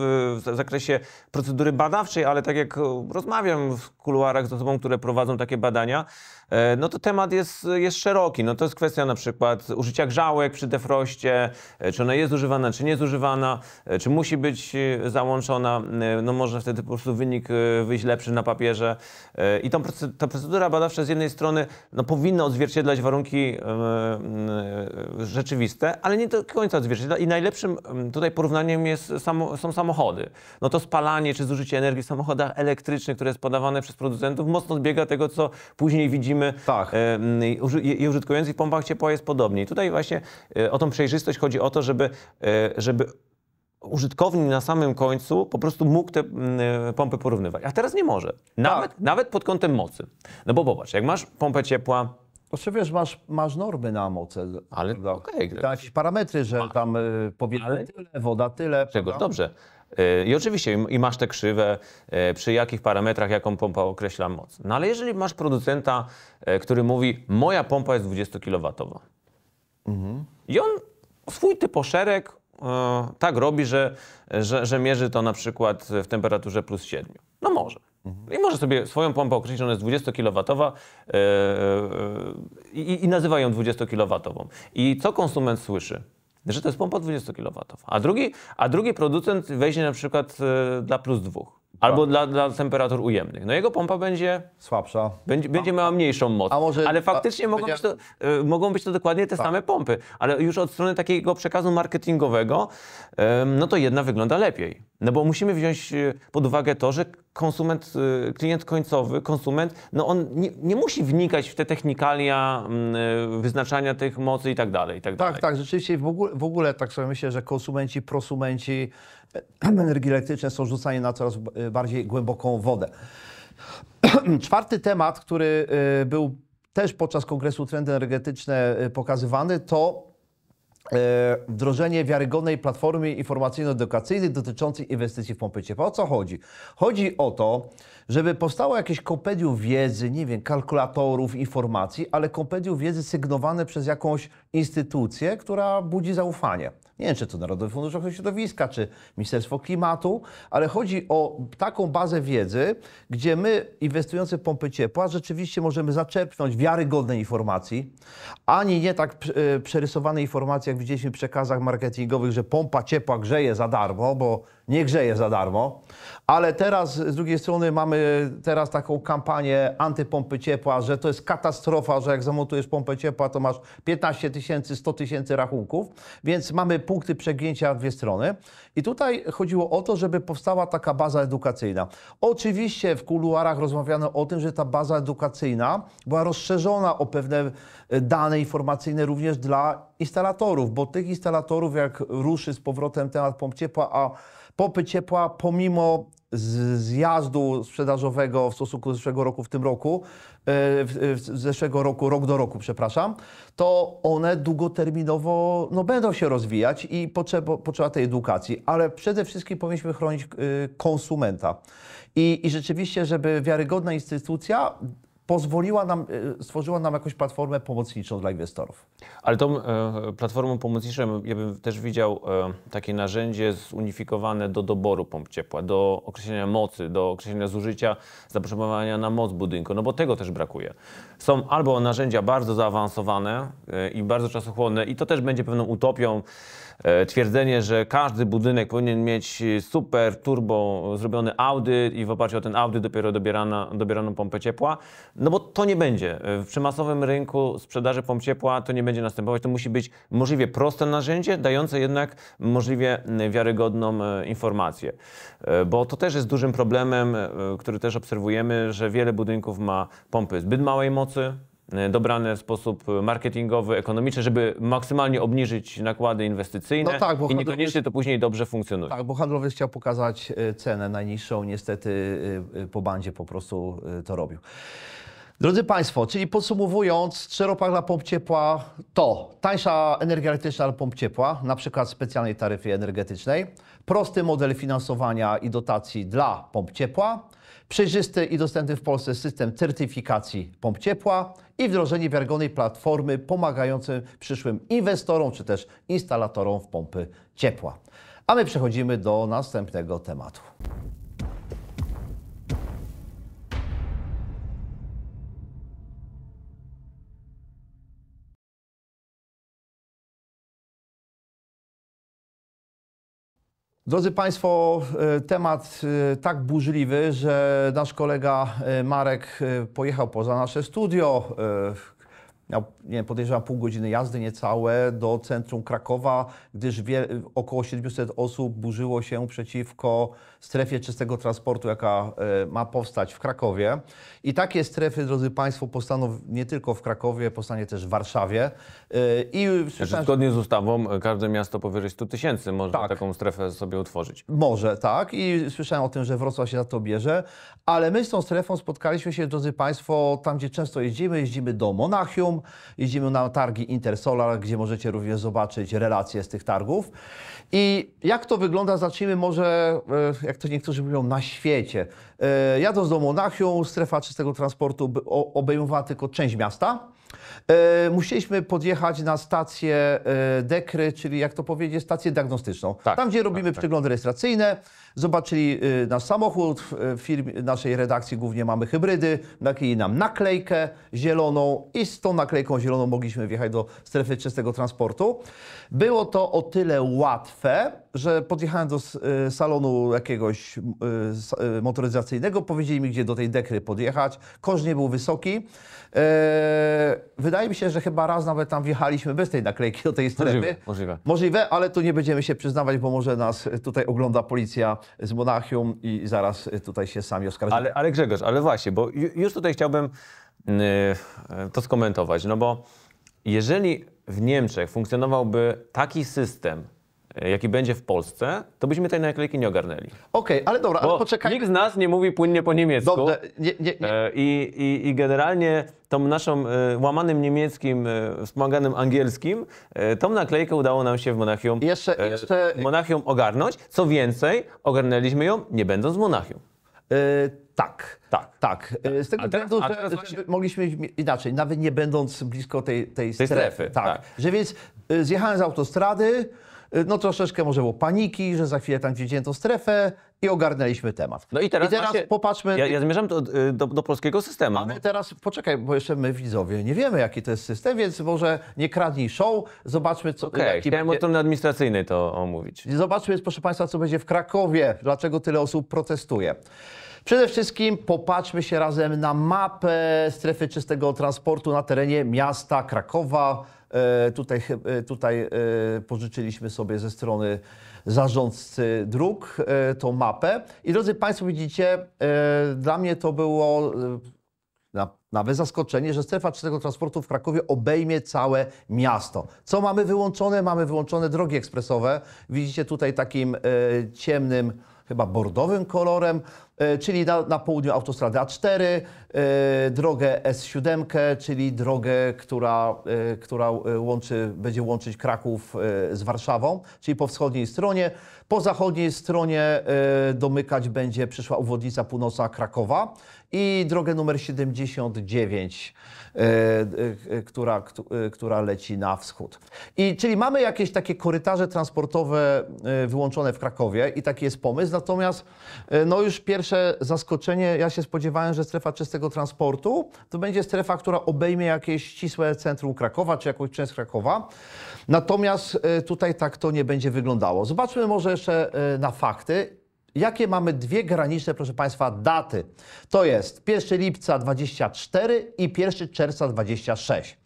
w zakresie procedury badawczej, ale tak jak rozmawiam w kuluarach z osobą, które prowadzą takie badania, e, no to temat jest, jest szeroki. No to jest kwestia kwestia na przykład użycia grzałek przy defroście, e, czy ona jest używana, czy nie jest używana, e, czy musi być e, załączona, no może wtedy po prostu wynik wyjść lepszy na papierze. I tą, ta procedura badawcza z jednej strony no, powinna odzwierciedlać warunki rzeczywiste, ale nie do końca odzwierciedla. I najlepszym tutaj porównaniem jest, są samochody. No to spalanie czy zużycie energii w samochodach elektrycznych, które jest podawane przez producentów, mocno odbiega tego, co później widzimy tak. i użytkując w pompach ciepła jest podobnie. I tutaj właśnie e, o tą przejrzystość chodzi o to, żeby, e, żeby użytkownik na samym końcu po prostu mógł te mm, e, pompy porównywać. A teraz nie może. Nawet, tak. nawet pod kątem mocy. No bo popatrz, jak masz pompę ciepła... Oczywiście wiesz, masz, masz normy na moce. Ale okej. Okay, jakieś parametry, że A. tam powietrze tyle, woda tyle. Czego? Dobrze. E, I oczywiście, i masz te krzywe, e, przy jakich parametrach, jaką pompa określa moc. No ale jeżeli masz producenta, e, który mówi, moja pompa jest 20 kW. Mhm. I on swój typoszereg tak robi, że, że, że, mierzy to na przykład w temperaturze plus 7. No może. Mhm. I może sobie swoją pompę określić, ona jest 20 kW i, i nazywa ją 20 kW. I co konsument słyszy? że to jest pompa 20 kW. A drugi, a drugi producent weźmie na przykład e, dla plus dwóch. Albo dla, dla temperatur ujemnych. No jego pompa będzie słabsza. Będzie, będzie miała mniejszą moc. Może, ale faktycznie a, mogą, będzie... być to, y, mogą być to dokładnie te tak. same pompy. Ale już od strony takiego przekazu marketingowego, y, no to jedna wygląda lepiej. No bo musimy wziąć y, pod uwagę to, że konsument, y, klient końcowy, konsument, no on nie, nie musi wnikać w te technikalia y, wyznaczania tych mocy i tak dalej. I tak, tak, dalej. tak. Rzeczywiście w ogóle, w ogóle tak sobie myślę, że konsumenci, prosumenci, energii elektryczne są rzucane na coraz y, bardziej głęboką wodę. Czwarty temat, który y, był też podczas kongresu Trendy Energetyczne y, pokazywany, to wdrożenie wiarygodnej platformy informacyjno-edukacyjnej dotyczącej inwestycji w pompy ciepła. O co chodzi? Chodzi o to, żeby powstało jakieś kompendium wiedzy, nie wiem, kalkulatorów, informacji, ale kompendium wiedzy sygnowane przez jakąś instytucję, która budzi zaufanie. Nie wiem, czy to Narodowy Fundusz Ochrony Środowiska, czy Ministerstwo Klimatu, ale chodzi o taką bazę wiedzy, gdzie my, inwestujący w pompy ciepła, rzeczywiście możemy zaczerpnąć wiarygodnej informacji, ani nie tak e, przerysowanej informacji, jak widzieliśmy w przekazach marketingowych, że pompa ciepła grzeje za darmo, bo nie grzeje za darmo, ale teraz z drugiej strony mamy teraz taką kampanię antypompy ciepła, że to jest katastrofa, że jak zamontujesz pompę ciepła, to masz 15 tysięcy, 100 tysięcy rachunków, więc mamy punkty przegięcia w dwie strony. I tutaj chodziło o to, żeby powstała taka baza edukacyjna. Oczywiście w kuluarach rozmawiano o tym, że ta baza edukacyjna była rozszerzona o pewne e, dane informacyjne również dla instalatorów, bo tych instalatorów, jak ruszy z powrotem temat pomp ciepła, a pompy ciepła pomimo z zjazdu sprzedażowego w stosunku do zeszłego roku w tym roku, z e, e, zeszłego roku, rok do roku, przepraszam, to one długoterminowo no, będą się rozwijać i potrzeba, potrzeba tej edukacji, ale przede wszystkim powinniśmy chronić e, konsumenta. I, I rzeczywiście, żeby wiarygodna instytucja pozwoliła nam, y, stworzyła nam jakąś platformę pomocniczą dla inwestorów. Ale tą e, platformą pomocniczą ja bym też widział e, takie narzędzie zunifikowane do doboru pomp ciepła, do określenia mocy, do określenia zużycia, zapotrzebowania na moc budynku, no bo tego też brakuje. Są albo narzędzia bardzo zaawansowane e, i bardzo czasochłonne i to też będzie pewną utopią, E, twierdzenie, że każdy budynek powinien mieć super turbo zrobiony audyt i w oparciu o ten audyt dopiero dobierana, dobieraną pompę ciepła, no bo to nie będzie. E, Przy masowym rynku sprzedaży pomp ciepła to nie będzie następować. To musi być możliwie proste narzędzie, dające jednak możliwie wiarygodną e, informację. Bo to też jest dużym problemem, który też obserwujemy, że wiele budynków ma pompy zbyt małej mocy, E, dobrane w sposób marketingowy, ekonomiczny, żeby maksymalnie obniżyć nakłady inwestycyjne no tak, bo i niekoniecznie to później dobrze funkcjonuje. Tak, bo handlowiec chciał pokazać e, cenę najniższą, niestety e, po bandzie po prostu to robił. Drodzy Państwo, czyli podsumowując, czeropak dla pomp ciepła to tańsza energia elektryczna dla pomp ciepła, na przykład specjalnej taryfy energetycznej, prosty model finansowania i dotacji dla pomp ciepła, przejrzysty i dostępny w Polsce system certyfikacji pomp ciepła i wdrożenie wiarygodnej platformy pomagającej przyszłym inwestorom czy też instalatorom w pompy ciepła. A my przechodzimy do następnego tematu. Drodzy Państwo, e, temat e, tak burzliwy, że nasz kolega e, Marek pojechał poza nasze studio, miał, nie podejrzewam, pół godziny jazdy niecałe do centrum Krakowa, gdyż wie, około 700 osób burzyło się przeciwko strefie czystego transportu, jaka e, ma powstać w Krakowie. I takie strefy, drodzy Państwo, powstaną nie tylko w Krakowie, powstanie też w Warszawie. E, I znaczy, słyszałem, zgodnie z ustawą każde miasto powyżej 100 tysięcy może tak. taką strefę sobie utworzyć. Może, tak. I słyszałem o tym, że Wrocław się na to bierze. Ale my z tą strefą spotkaliśmy się, drodzy Państwo, tam gdzie często jeździmy. Jeździmy do Monachium, Polską. Jeździmy na targi Intersolar, gdzie możecie również zobaczyć relacje z tych targów. I jak to wygląda, zacznijmy może, e, jak to niektórzy mówią, na świecie. E, jadąc do Monachium, strefa czystego transportu obejmowała tylko część miasta. E, musieliśmy podjechać na stację e, Dekry, czyli jak to powiedzieć, stację diagnostyczną. Tak, Tam, gdzie tak, robimy tak, przeglądy tak. rejestracyjne, zobaczyli e, nasz samochód, w firmie, naszej redakcji głównie mamy hybrydy, nakleili nam naklejkę zieloną i z tą naklejką zieloną mogliśmy wjechać do strefy czystego transportu. Było to o tyle łatwe, że podjechałem do salonu jakiegoś motoryzacyjnego, powiedzieli mi, gdzie do tej dekry podjechać. Koszt nie był wysoki wydaje mi się, że chyba raz nawet tam wjechaliśmy bez tej naklejki do tej strefy. Możliwe, możliwe. możliwe ale tu nie będziemy się przyznawać, bo może nas tutaj ogląda policja z Monachium i zaraz tutaj się sami oskarżymy. Ale, ale Grzegorz, ale właśnie, bo już tutaj chciałbym y, y, to skomentować, no bo jeżeli w Niemczech funkcjonowałby taki system, E, jaki będzie w Polsce, to byśmy tej naklejki nie ogarnęli. Okej, okay, ale dobra, ale poczekaj. Nikt z nas nie mówi płynnie po niemiecku. Dobrze, nie, nie, nie. E, I, i, I generalnie tą naszą e, łamanym niemieckim, wspomaganym angielskim, tą naklejkę udało nam się w Monachium, jeszcze, jeszcze... Monachium ogarnąć. Co więcej, ogarnęliśmy ją nie będąc w Monachium. Yy, tak. Tak. Tak. tak. Z tego względu, że, że mogliśmy inaczej, nawet nie będąc blisko tej, tej, tej strefy. strefy tak. tak. Że więc zjechałem z autostrady, Y, no troszeczkę może było paniki, że za chwilę tam wzięto strefę i ogarnęliśmy temat. No i teraz, I teraz właśnie, popatrzmy... Ja, ja zmierzam do, y, do, do polskiego systemu. Ale no. teraz, poczekaj, bo jeszcze my widzowie nie wiemy, jaki to jest system, więc może nie kradnij show, zobaczmy co... Okej, okay, jaki... chciałem o tym administracyjnej to omówić. Zobaczmy więc, proszę Państwa, co będzie w Krakowie, dlaczego tyle osób protestuje. Przede wszystkim popatrzmy się razem na mapę strefy czystego transportu na terenie miasta Krakowa, E, tutaj, e, tutaj e, pożyczyliśmy sobie ze strony zarządcy dróg tą mapę. I drodzy Państwo, widzicie, dla mnie to było na nawet zaskoczenie, że strefa czystego transportu w Krakowie obejmie całe miasto. Co mamy wyłączone? Mamy wyłączone drogi ekspresowe. Widzicie tutaj takim e, ciemnym, chyba bordowym kolorem, e, czyli na, na, południu autostrady A4, e, drogę S7, czyli drogę, która, e, która e, łączy, będzie łączyć Kraków e, z Warszawą, czyli po wschodniej stronie. Po zachodniej stronie domykać będzie przyszła obwodnica północna Krakowa i drogę numer 70 9, e, e, e, która, która leci na wschód. I czyli mamy jakieś takie korytarze transportowe wyłączone w Krakowie i taki jest pomysł. Natomiast no już pierwsze zaskoczenie, ja się spodziewałem, że strefa czystego transportu to będzie strefa, która obejmie jakieś ścisłe centrum Krakowa czy jakąś część Krakowa. Natomiast tutaj tak to nie będzie wyglądało. Zobaczmy może jeszcze na fakty Jakie mamy dwie graniczne, proszę Państwa, daty? To jest 1 lipca 24 i 1 czerwca 26.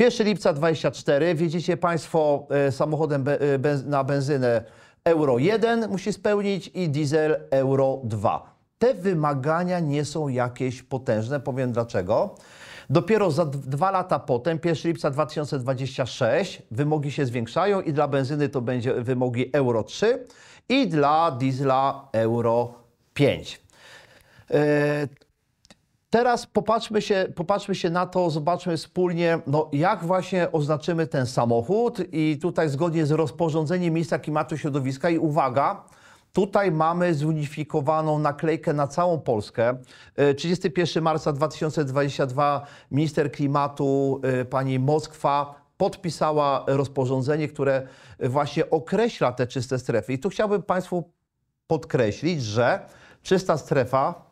1 lipca 24 wiedzicie Państwo e, samochodem e, na benzynę euro 1 musi spełnić i diesel euro 2. Te wymagania nie są jakieś potężne, powiem dlaczego. Dopiero za dwa lata potem, 1 lipca 2026, wymogi się zwiększają i dla benzyny to będzie wymogi euro 3 i dla diesla Euro 5. E, teraz popatrzmy się, popatrzmy się na to, zobaczmy wspólnie, no jak właśnie oznaczymy ten samochód i tutaj zgodnie z rozporządzeniem Ministra Klimatu i Środowiska i uwaga, Tutaj mamy zunifikowaną naklejkę na całą Polskę. 31 e, marca 2022 minister klimatu e, pani Moskwa podpisała rozporządzenie, które właśnie określa te czyste strefy. I tu chciałbym Państwu podkreślić, że czysta strefa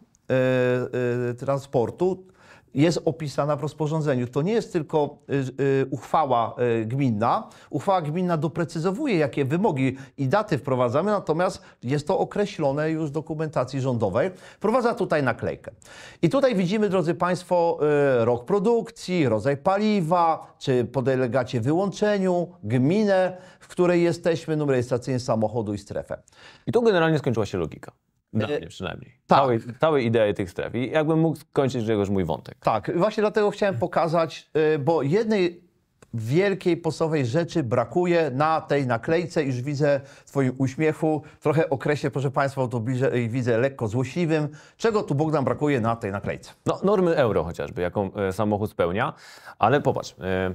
y, y, transportu jest opisana w rozporządzeniu. To nie jest tylko y, y, uchwała y, gminna. Uchwała gminna doprecyzowuje, jakie wymogi i daty wprowadzamy, natomiast jest to określone już w dokumentacji rządowej. Wprowadza tutaj naklejkę. I tutaj widzimy, drodzy Państwo, rok produkcji, rodzaj paliwa, czy podelegacie wyłączeniu, gminę, w której jesteśmy, numer rejestracyjny samochodu i strefę. I tu generalnie skończyła się logika. No. Dla mnie przynajmniej. Tak. Całej, całej idei tych stref. I jakbym mógł skończyć czegoś mój wątek. Tak, właśnie dlatego chciałem pokazać, y, bo jednej wielkiej podstawowej rzeczy brakuje na tej naklejce. Już widzę w Twoim uśmiechu, trochę okresie, proszę Państwa, to bliżej widzę lekko złośliwym. Czego tu Bogdan brakuje na tej naklejce? No, normy euro chociażby, jaką e, samochód spełnia, ale popatrz. E,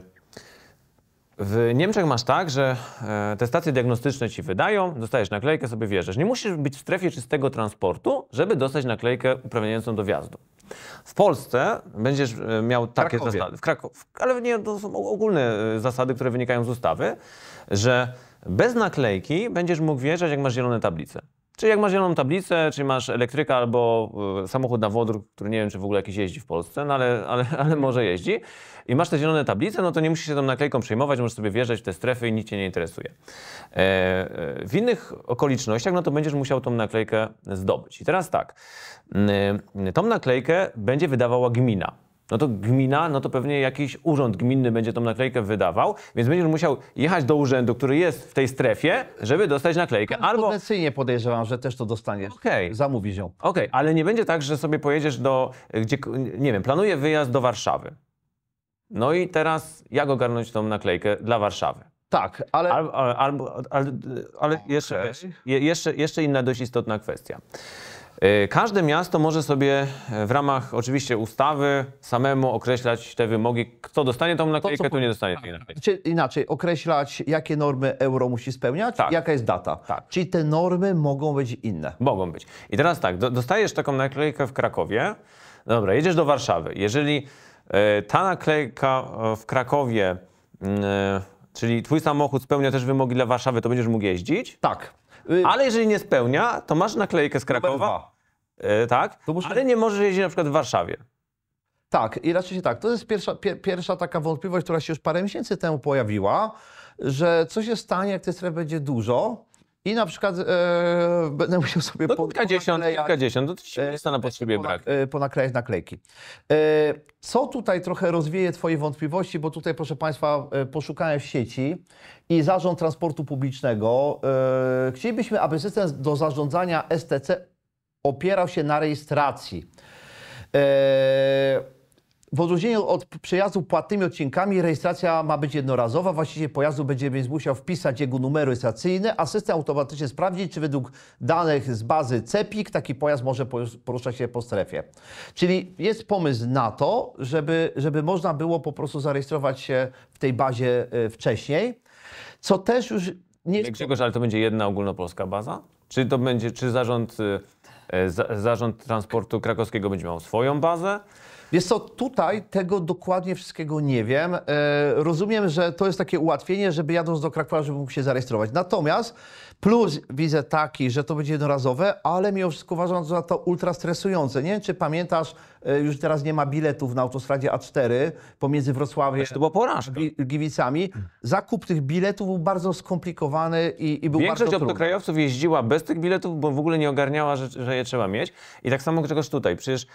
w Niemczech masz tak, że e, te stacje diagnostyczne ci wydają, dostajesz naklejkę, sobie wjeżdżasz. Nie musisz być w strefie czystego transportu, żeby dostać naklejkę uprawniającą do wjazdu. W Polsce będziesz e, miał takie Krakowie. zasady. W Krakowie, ale nie, to są ogólne e, zasady, które wynikają z ustawy, że bez naklejki będziesz mógł wjeżdżać, jak masz zielone tablice. Czyli jak masz zieloną tablicę, czy masz elektryka albo y, samochód na wodór, który nie wiem, czy w ogóle jakiś jeździ w Polsce, no ale, ale, ale może jeździ, i masz te zielone tablice, no to nie musisz się tą naklejką przejmować, możesz sobie wjeżdżać w te strefy i nic cię nie interesuje. e, e w innych okolicznościach, no to będziesz musiał tą naklejkę zdobyć. I teraz tak, y, tą naklejkę będzie wydawała gmina no to gmina, no to pewnie jakiś urząd gminny będzie tą naklejkę wydawał, więc będziesz musiał jechać do urzędu, który jest w tej strefie, żeby dostać naklejkę. No, albo... Konwencyjnie podejrzewam, że też to dostaniesz. Okay. Zamówisz ją. Okej, okay. ale nie będzie tak, że sobie pojedziesz do, gdzie, nie wiem, planuję wyjazd do Warszawy. No i teraz jak ogarnąć tą naklejkę dla Warszawy? Tak, ale... Al, al, al, ale jeszcze, jeszcze, jeszcze inna dość istotna kwestia. E, każde miasto może sobie e, w ramach oczywiście ustawy samemu określać te wymogi, kto dostanie tą naklejkę, to, kto nie dostanie tej naklejki. Czy inaczej, określać jakie normy euro musi spełniać, tak. jaka jest data. Tak. Czyli te normy mogą być inne. Mogą być. I teraz tak, dostajesz taką naklejkę w Krakowie, dobra, jedziesz do Warszawy. Jeżeli e, ta naklejka w Krakowie, mm, czyli twój samochód spełnia też wymogi dla Warszawy, to będziesz mógł jeździć? Tak. Y, ale jeżeli nie spełnia, to masz naklejkę z Krakowa. Y, tak, muszę... ale nie możesz jeździć na przykład w Warszawie. Tak, i raczej się tak. To jest pierwsza, pierwsza taka wątpliwość, która się już parę miesięcy temu pojawiła, że co się stanie, jak tych stref będzie dużo, i na przykład e, będę musiał sobie no, po, kilkadziesiąt, kilkadziesiąt, to się e, na potrzebie brak. E, ponaklejać naklejki. E, co tutaj trochę rozwieje Twoje wątpliwości, bo tutaj proszę Państwa e, poszukałem w sieci i Zarząd Transportu Publicznego. E, chcielibyśmy, aby system do zarządzania STC opierał się na rejestracji. E, w odróżnieniu od przejazdu płatnymi odcinkami rejestracja ma być jednorazowa. Właściciel pojazdu będzie więc musiał wpisać jego numer rejestracyjny, a system automatycznie sprawdzi, czy według danych z bazy CEPIK taki pojazd może poruszać się po strefie. Czyli jest pomysł na to, żeby, żeby można było po prostu zarejestrować się w tej bazie e, wcześniej, co też już nie... Grzegorz, ale to będzie jedna ogólnopolska baza? Czy to będzie, czy zarząd, e, zarząd transportu krakowskiego będzie miał swoją bazę? Wiesz co, tutaj tego dokładnie wszystkiego nie wiem. E, rozumiem, że to jest takie ułatwienie, żeby jadąc do Krakowa, żeby mógł się zarejestrować. Natomiast plus widzę taki, że to będzie jednorazowe, ale mimo wszystko uważam za to ultra stresujące. Nie wiem, czy pamiętasz E, już teraz nie ma biletów na autostradzie A4 pomiędzy Wrocławiem i była Gliwicami. Zakup tych biletów był bardzo skomplikowany i, i był Większość bardzo obcokrajowców jeździła bez tych biletów, bo w ogóle nie ogarniała, że, że je trzeba mieć. I tak samo czegoś tutaj. Przecież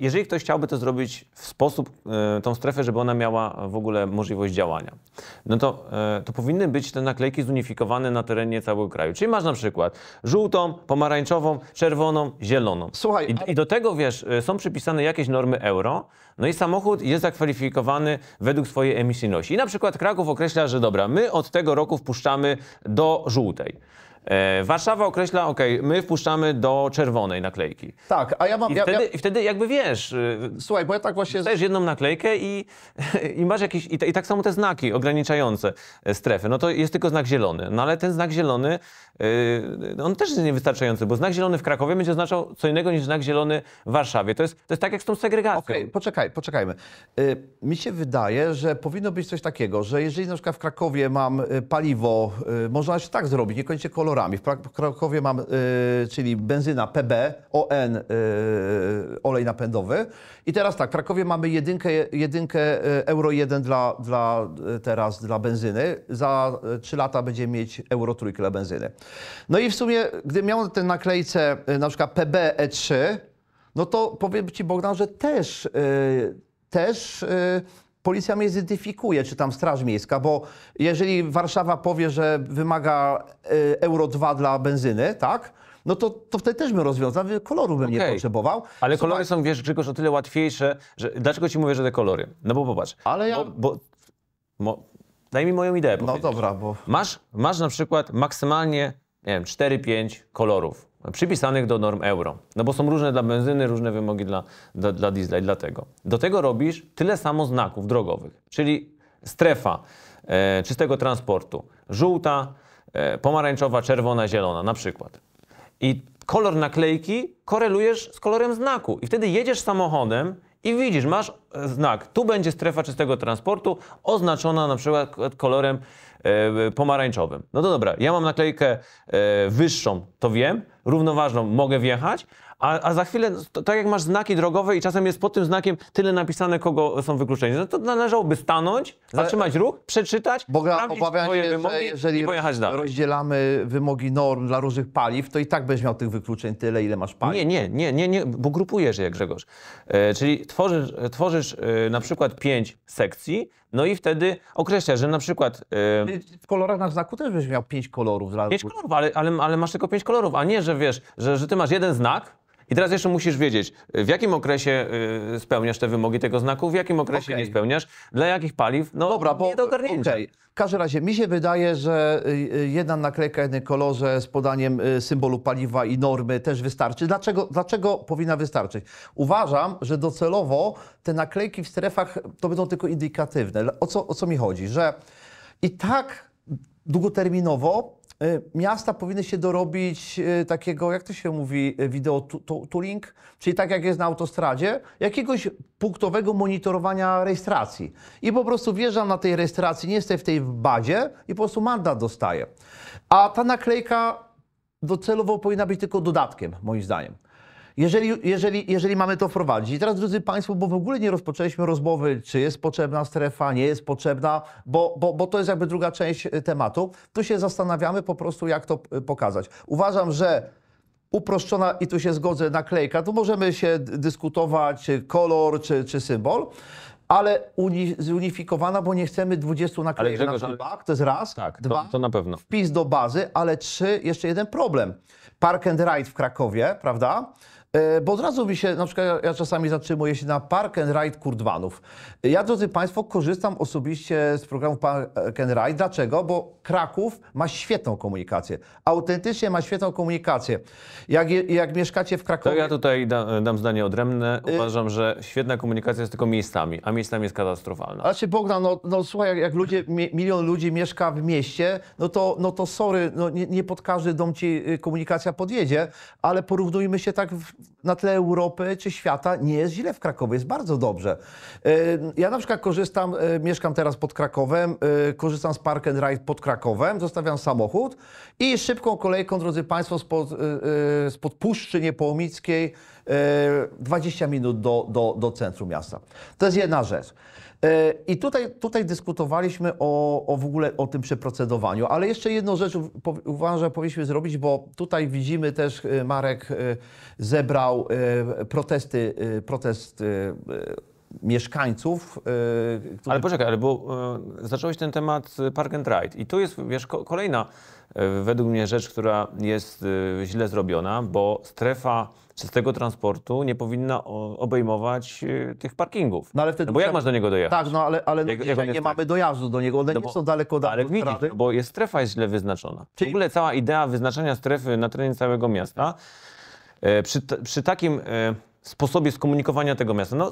jeżeli ktoś chciałby to zrobić w sposób, e, tą strefę, żeby ona miała w ogóle możliwość działania, no to, e, to powinny być te naklejki zunifikowane na terenie całego kraju. Czyli masz na przykład żółtą, pomarańczową, czerwoną, zieloną. Słuchaj, I, a... i do tego, wiesz, są przy przypisane jakieś normy euro, no i samochód jest zakwalifikowany według swojej emisyjności. I na przykład Kraków określa, że dobra, my od tego roku wpuszczamy do żółtej. E, Warszawa określa, ok, my wpuszczamy do czerwonej naklejki. Tak, a ja mam... I, wtedy, ja... wtedy, jakby wiesz... Y, Słuchaj, bo ja tak właśnie... Dajesz jedną naklejkę i, i masz jakieś... I, I, tak samo te znaki ograniczające e, strefy. No to jest tylko znak zielony. No ale ten znak zielony, y, no on też jest niewystarczający, bo znak zielony w Krakowie będzie oznaczał co innego niż znak zielony w Warszawie. To jest, to jest tak jak z tą segregacją. Okej, okay, poczekaj, poczekajmy. Y, mi się wydaje, że powinno być coś takiego, że jeżeli na przykład w Krakowie mam paliwo, można się tak zrobić, niekoniecznie kolor kolorami. W Krakowie mam, y, czyli benzyna PB, ON, y, olej napędowy. I teraz tak, w Krakowie mamy jedynkę, jedynkę y, euro 1 dla, dla, y, teraz dla benzyny. Za 3 y, lata będziemy mieć euro trójkę dla benzyny. No i w sumie, gdy miałem tę naklejce na przykład PB E3, no to powiem Ci Bogdan, że też, y, też policja mnie zidentyfikuje, czy tam Straż Miejska, bo jeżeli Warszawa powie, że wymaga y, euro 2 dla benzyny, tak? No to, to wtedy też bym rozwiązał, koloru bym nie potrzebował. Ale Słuchaj, kolory są, wiesz, Grzegorz, o tyle łatwiejsze, że... Dlaczego ci mówię, że te kolory? No bo popatrz. Ale ja- Bo, bo... Mo... Daj mi moją ideę No powiedzieć. dobra, bo... Masz, masz na przykład maksymalnie, nie wiem, 4-5 kolorów przypisanych do norm euro. No bo są różne dla benzyny, różne wymogi dla, dla, dla diesla i dlatego. Do tego robisz tyle samo znaków drogowych, czyli strefa e, czystego transportu. Żółta, e, pomarańczowa, czerwona, zielona na przykład. I kolor naklejki korelujesz z kolorem znaku. I wtedy jedziesz samochodem i widzisz, masz e, znak, tu będzie strefa czystego transportu oznaczona na przykład kolorem e, pomarańczowym. No to dobra, ja mam naklejkę e, wyższą, to wiem, równoważną mogę wjechać, a, a za chwilę, to, tak jak masz znaki drogowe i czasem jest pod tym znakiem tyle napisane, kogo są wykluczeni, no to należałoby stanąć, zatrzymać ruch, przeczytać, Bo obawiam się, wymogi że jeżeli i pojechać dalej. rozdzielamy wymogi norm dla różnych paliw, to i tak będziesz miał tych wykluczeń tyle, ile masz paliw. Nie, nie, nie, nie, nie bo grupujesz je, Grzegorz. E, czyli tworzysz, e, tworzysz e, na przykład pięć sekcji, no i wtedy określasz, że na przykład... E, w kolorach na znaku też byś miał pięć kolorów. Pięć kolorów, ale, ale, ale masz tylko pięć kolorów, a nie, że wiesz, że, że ty masz jeden znak, i teraz jeszcze musisz wiedzieć, w jakim okresie y, spełniasz te wymogi tego znaku, w jakim okresie okay. nie spełniasz, dla jakich paliw, no Dobra, bo, nie do ogarnięcia. Okay. W każdym razie mi się wydaje, że y, y, jedna naklejka, jedny kolorze z podaniem symbolu paliwa i normy też wystarczy. Dlaczego, dlaczego powinna wystarczyć? Uważam, że docelowo te naklejki w strefach to będą tylko indykatywne. O co, o co mi chodzi? Że i tak długoterminowo E, miasta powinny się dorobić e, takiego, jak to się mówi, e, wideo tooling, czyli tak jak jest na autostradzie, jakiegoś punktowego monitorowania rejestracji. I po prostu wjeżdżam na tej rejestracji, nie jestem w tej bazie i po prostu mandat dostaję. A ta naklejka docelowo powinna być tylko dodatkiem, moim zdaniem. Jeżeli, jeżeli, jeżeli mamy to wprowadzić. I teraz, drodzy Państwo, bo w ogóle nie rozpoczęliśmy rozmowy, czy jest potrzebna strefa, nie jest potrzebna, bo, bo, bo to jest jakby druga część e, tematu. Tu się zastanawiamy po prostu, jak to e, pokazać. Uważam, że uproszczona, i tu się zgodzę, naklejka, tu możemy się dyskutować, czy kolor, czy, czy symbol, ale uni zunifikowana, bo nie chcemy 20 naklejek ale Grzegorz, na szybach, to jest raz, tak, dwa, to, to, na pewno. wpis do bazy, ale trzy, jeszcze jeden problem. Park and Ride w Krakowie, prawda? E, bo od razu mi się, na przykład ja czasami zatrzymuję się na Park and Ride Kurdwanów. Ja, drodzy Państwo, korzystam osobiście z programu Park and Ride. Dlaczego? Bo Kraków ma świetną komunikację. Autentycznie ma świetną komunikację. Jak, jak mieszkacie w Krakowie... To ja tutaj da, dam zdanie odrębne. Y- Uważam, że świetna komunikacja jest tylko miejscami, a miejscami jest katastrofalna. Znaczy, Bogna, Bogdan, no, no słuchaj, jak, jak ludzie, milion ludzi mieszka w mieście, no to, no to sorry, no, nie, nie pod każdy dom ci y, komunikacja podjedzie, ale porównujmy się tak w na tle Europy czy świata nie jest źle w Krakowie, jest bardzo dobrze. Y, ja na przykład korzystam, y, mieszkam teraz pod Krakowem, y, korzystam z Park and Ride pod Krakowem, zostawiam samochód i szybką kolejką, drodzy Państwo, spod, spod Puszczy Niepołomickiej 20 minut do, do, do centrum miasta. To jest jedna rzecz. E, I tutaj, tutaj dyskutowaliśmy o, o w ogóle o tym przeprocedowaniu, ale jeszcze jedną rzecz uważam, że powinniśmy zrobić, bo tutaj widzimy też e, Marek e, zebrał protesty, protest mieszkańców. Który... Ale poczekaj, ale bo zacząłeś ten temat Park and Ride i tu jest wiesz, kolejna według mnie rzecz, która jest źle zrobiona, bo strefa z tego transportu nie powinna obejmować y, tych parkingów. No, ale wtedy no bo jak masz do niego dojechać? Tak, no ale, ale jak, jak nie tak? mamy dojazdu do niego, one no bo, nie są daleko od Ale widzisz, no bo jest strefa jest źle wyznaczona. Czyli... W ogóle cała idea wyznaczania strefy na terenie całego miasta e, przy, przy takim e, sposobie skomunikowania tego miasta, no,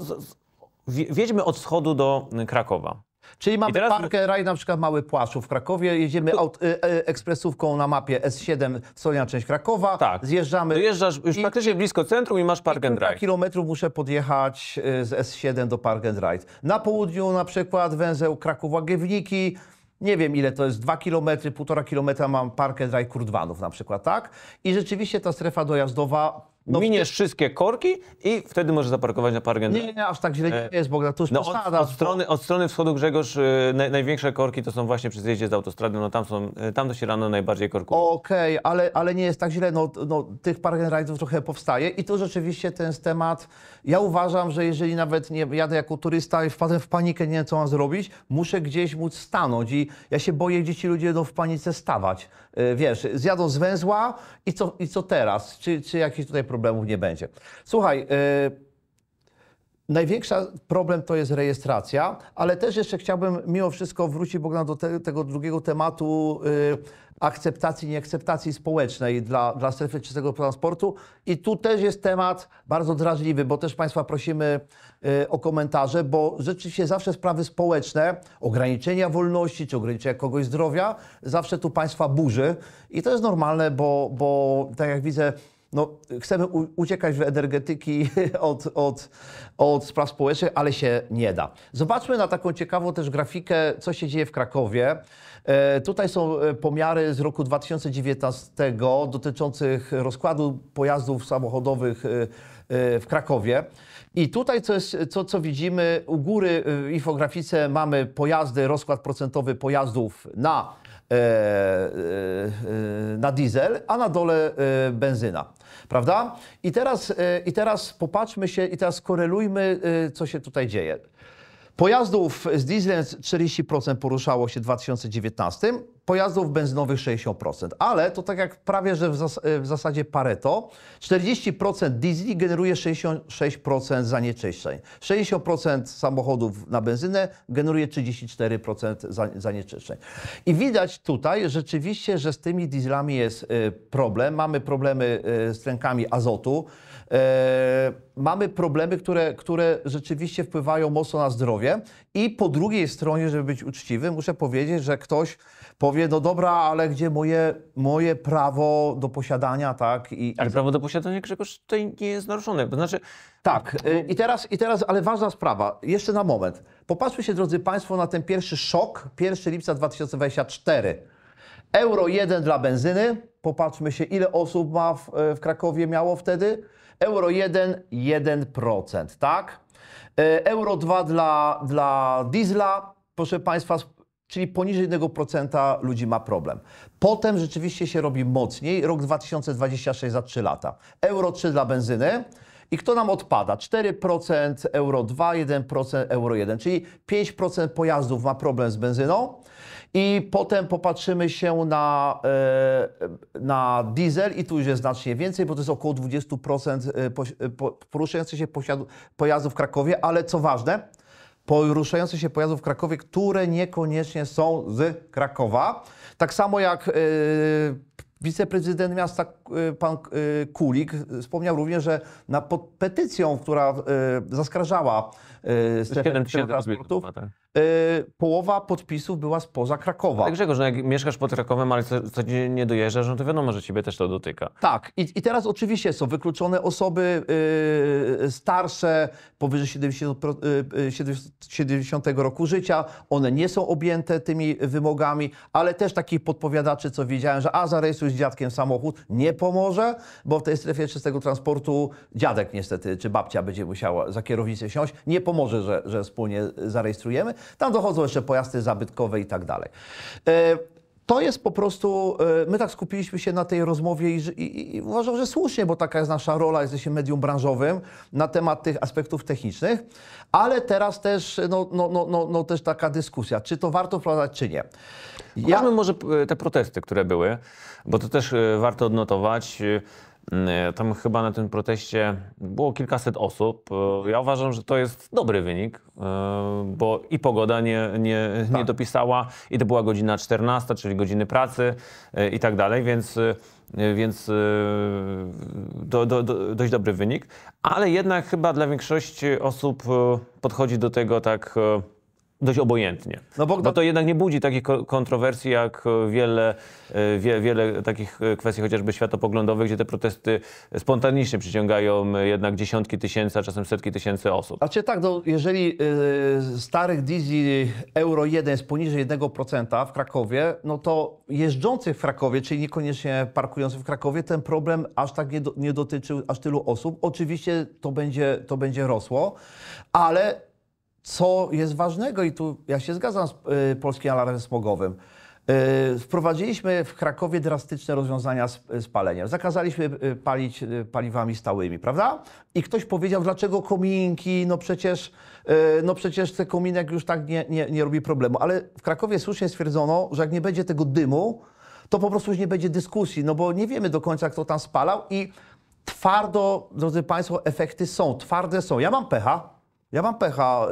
wiedźmy od wschodu do y, Krakowa. Czyli mamy teraz... parkę raj, na przykład Mały Płaszów w Krakowie, jedziemy aut, e, e, ekspresówką na mapie S7 Solnia, część Krakowa, tak. zjeżdżamy. Dojeżdżasz już i... praktycznie blisko centrum i masz park i and ride. kilometrów muszę podjechać e, z S7 do park and ride. Na południu na przykład węzeł Krakowa-Giewniki, nie wiem ile to jest, 2 km, 1,5 km mam park and ride Kurdwanów na przykład, tak? I rzeczywiście ta strefa dojazdowa no Miniesz wszystkie korki i wtedy możesz zaparkować na parkingu. Nie, nie, aż tak źle nie e, jest, no bo gratusz no, Od, od, strony, od strony wschodu Grzegorz yy, naj, największe korki to są właśnie przy zjeździe z autostrady, no tam są, yy, tam to się rano najbardziej korkuje. Okej, okay, ale, ale nie jest tak źle, no, no tych park trochę powstaje i to rzeczywiście ten temat, ja uważam, że jeżeli nawet nie jadę jako turysta i wpadnę w panikę, nie wiem co mam zrobić, muszę gdzieś móc stanąć i ja się boję, gdzie ci ludzie będą w panice stawać. Yy, wiesz, zjadą z węzła i co, i co teraz? Czy, czy jakieś tutaj problemy? problemów nie będzie. Słuchaj, yy... Największy problem to jest rejestracja, ale też jeszcze chciałbym mimo wszystko wrócić, Bogdan, do te, tego drugiego tematu yy, akceptacji, nieakceptacji społecznej dla, dla strefy czystego transportu. I tu też jest temat bardzo drażliwy, bo też Państwa prosimy y, o komentarze, bo rzeczywiście zawsze sprawy społeczne, ograniczenia wolności czy ograniczenia kogoś zdrowia, zawsze tu Państwa burzy. I to jest normalne, bo, bo tak jak widzę, no, chcemy uciekać w energetyki od, od, od spraw społecznych, ale się nie da. Zobaczmy na taką ciekawą też grafikę, co się dzieje w Krakowie. E, tutaj są e, pomiary z roku 2019 dotyczących rozkładu pojazdów samochodowych e, w Krakowie. I tutaj, co, jest, co, co widzimy, u góry w infografice mamy pojazdy, rozkład procentowy pojazdów na, na diesel, a na dole benzyna prawda? I teraz, y, I teraz popatrzmy się i teraz korelujmy, y, co się tutaj dzieje. Pojazdów z dieslem 40% poruszało się w 2019, pojazdów benzynowych 60%, ale to tak jak prawie, że w, zas w zasadzie Pareto, 40% diesli generuje 66% zanieczyszczeń, 60% samochodów na benzynę generuje 34% zanieczyszczeń. I widać tutaj rzeczywiście, że z tymi dieslami jest y, problem. Mamy problemy y, z tlenkami azotu, E, mamy problemy, które, które rzeczywiście wpływają mocno na zdrowie. I po drugiej stronie, żeby być uczciwy, muszę powiedzieć, że ktoś powie, no dobra, ale gdzie moje, moje prawo do posiadania, tak? I, ale prawo do posiadania, Grzegorz, tutaj nie jest naruszone. To znaczy... Tak. E, I teraz, I teraz, ale ważna sprawa, jeszcze na moment. Popatrzmy się, drodzy Państwo, na ten pierwszy szok, 1 lipca 2024. Euro 1 dla benzyny. Popatrzmy się, ile osób ma w, e, w Krakowie miało wtedy. Euro 1 1%, tak? E, euro 2 dla, dla diesla, proszę Państwa, czyli poniżej 1% ludzi ma problem. Potem rzeczywiście się robi mocniej, rok 2026 za 3 lata. Euro 3 dla benzyny. I kto nam odpada? 4% euro 2, 1% euro 1, czyli 5% pojazdów ma problem z benzyną, i potem popatrzymy się na, e, na diesel i tu już jest znacznie więcej, bo to jest około 20% e, e, poruszających się pojazdów w Krakowie, ale co ważne, poruszających się pojazdów w Krakowie, które niekoniecznie są z Krakowa. Tak samo jak Wiceprezydent miasta pan Kulik wspomniał również, że pod petycją, która zaskarżała strefę transportów, E, połowa podpisów była spoza Krakowa. Ale Grzegorz, no jak mieszkasz pod Krakowem, ale codziennie dojeżdżasz, no to wiadomo, że ciebie też to dotyka. Tak. I, i teraz oczywiście są wykluczone osoby yy, starsze, powyżej 70, yy, 70 roku życia. One nie są objęte tymi wymogami, ale też takich podpowiadaczy, co widziałem, że a zarejestruj z dziadkiem samochód, nie pomoże, bo w tej strefie czystego transportu dziadek niestety, czy babcia będzie musiała za kierownicę siąść. Nie pomoże, że, że wspólnie zarejestrujemy. Tam dochodzą jeszcze pojazdy zabytkowe i tak dalej. E, to jest po prostu, e, my tak skupiliśmy się na tej rozmowie i, i, i, uważam, że słusznie, bo taka jest nasza rola, jesteśmy medium branżowym na temat tych aspektów technicznych, ale teraz też, no, no, no, no, no też taka dyskusja, czy to warto wprowadzać, czy nie. Ja... bym może te protesty, które były, bo to też e, warto odnotować. E, tam chyba na tym proteście było kilkaset osób. E, ja uważam, że to jest dobry wynik, e, bo i pogoda nie, nie, tak. nie dopisała, i to była godzina 14, czyli godziny pracy i tak dalej, więc, więc do, do, do, dość dobry wynik. Ale jednak chyba dla większości osób podchodzi do tego tak dość obojętnie. No bo, bo to jednak nie budzi takich kontrowersji jak e, wiele, e, wie, wiele takich e, kwestii chociażby światopoglądowych, gdzie te protesty spontanicznie przyciągają jednak dziesiątki tysięcy, a czasem setki tysięcy osób. Znaczy tak, no, jeżeli y, starych Dizzy euro 1 jest poniżej 1% w Krakowie, no to jeżdżących w Krakowie, czyli niekoniecznie parkujących w Krakowie, ten problem aż tak nie, do, nie dotyczył aż tylu osób. Oczywiście to będzie, to będzie rosło, ale co jest ważnego, i tu ja się zgadzam z y, Polskim Alarmem Smogowym, y, Wprowadziliśmy w Krakowie drastyczne rozwiązania z y, paleniem. Zakazaliśmy palić paliwami stałymi, prawda? I ktoś powiedział, dlaczego kominki? No przecież, no przecież ten kominek już tak nie, nie, nie robi problemu. Ale w Krakowie słusznie stwierdzono, że jak nie będzie tego dymu, to po prostu już nie będzie dyskusji, no bo nie wiemy do końca, kto tam spalał i twardo, drodzy Państwo, efekty są, twarde są. Ja mam pecha, ja mam pecha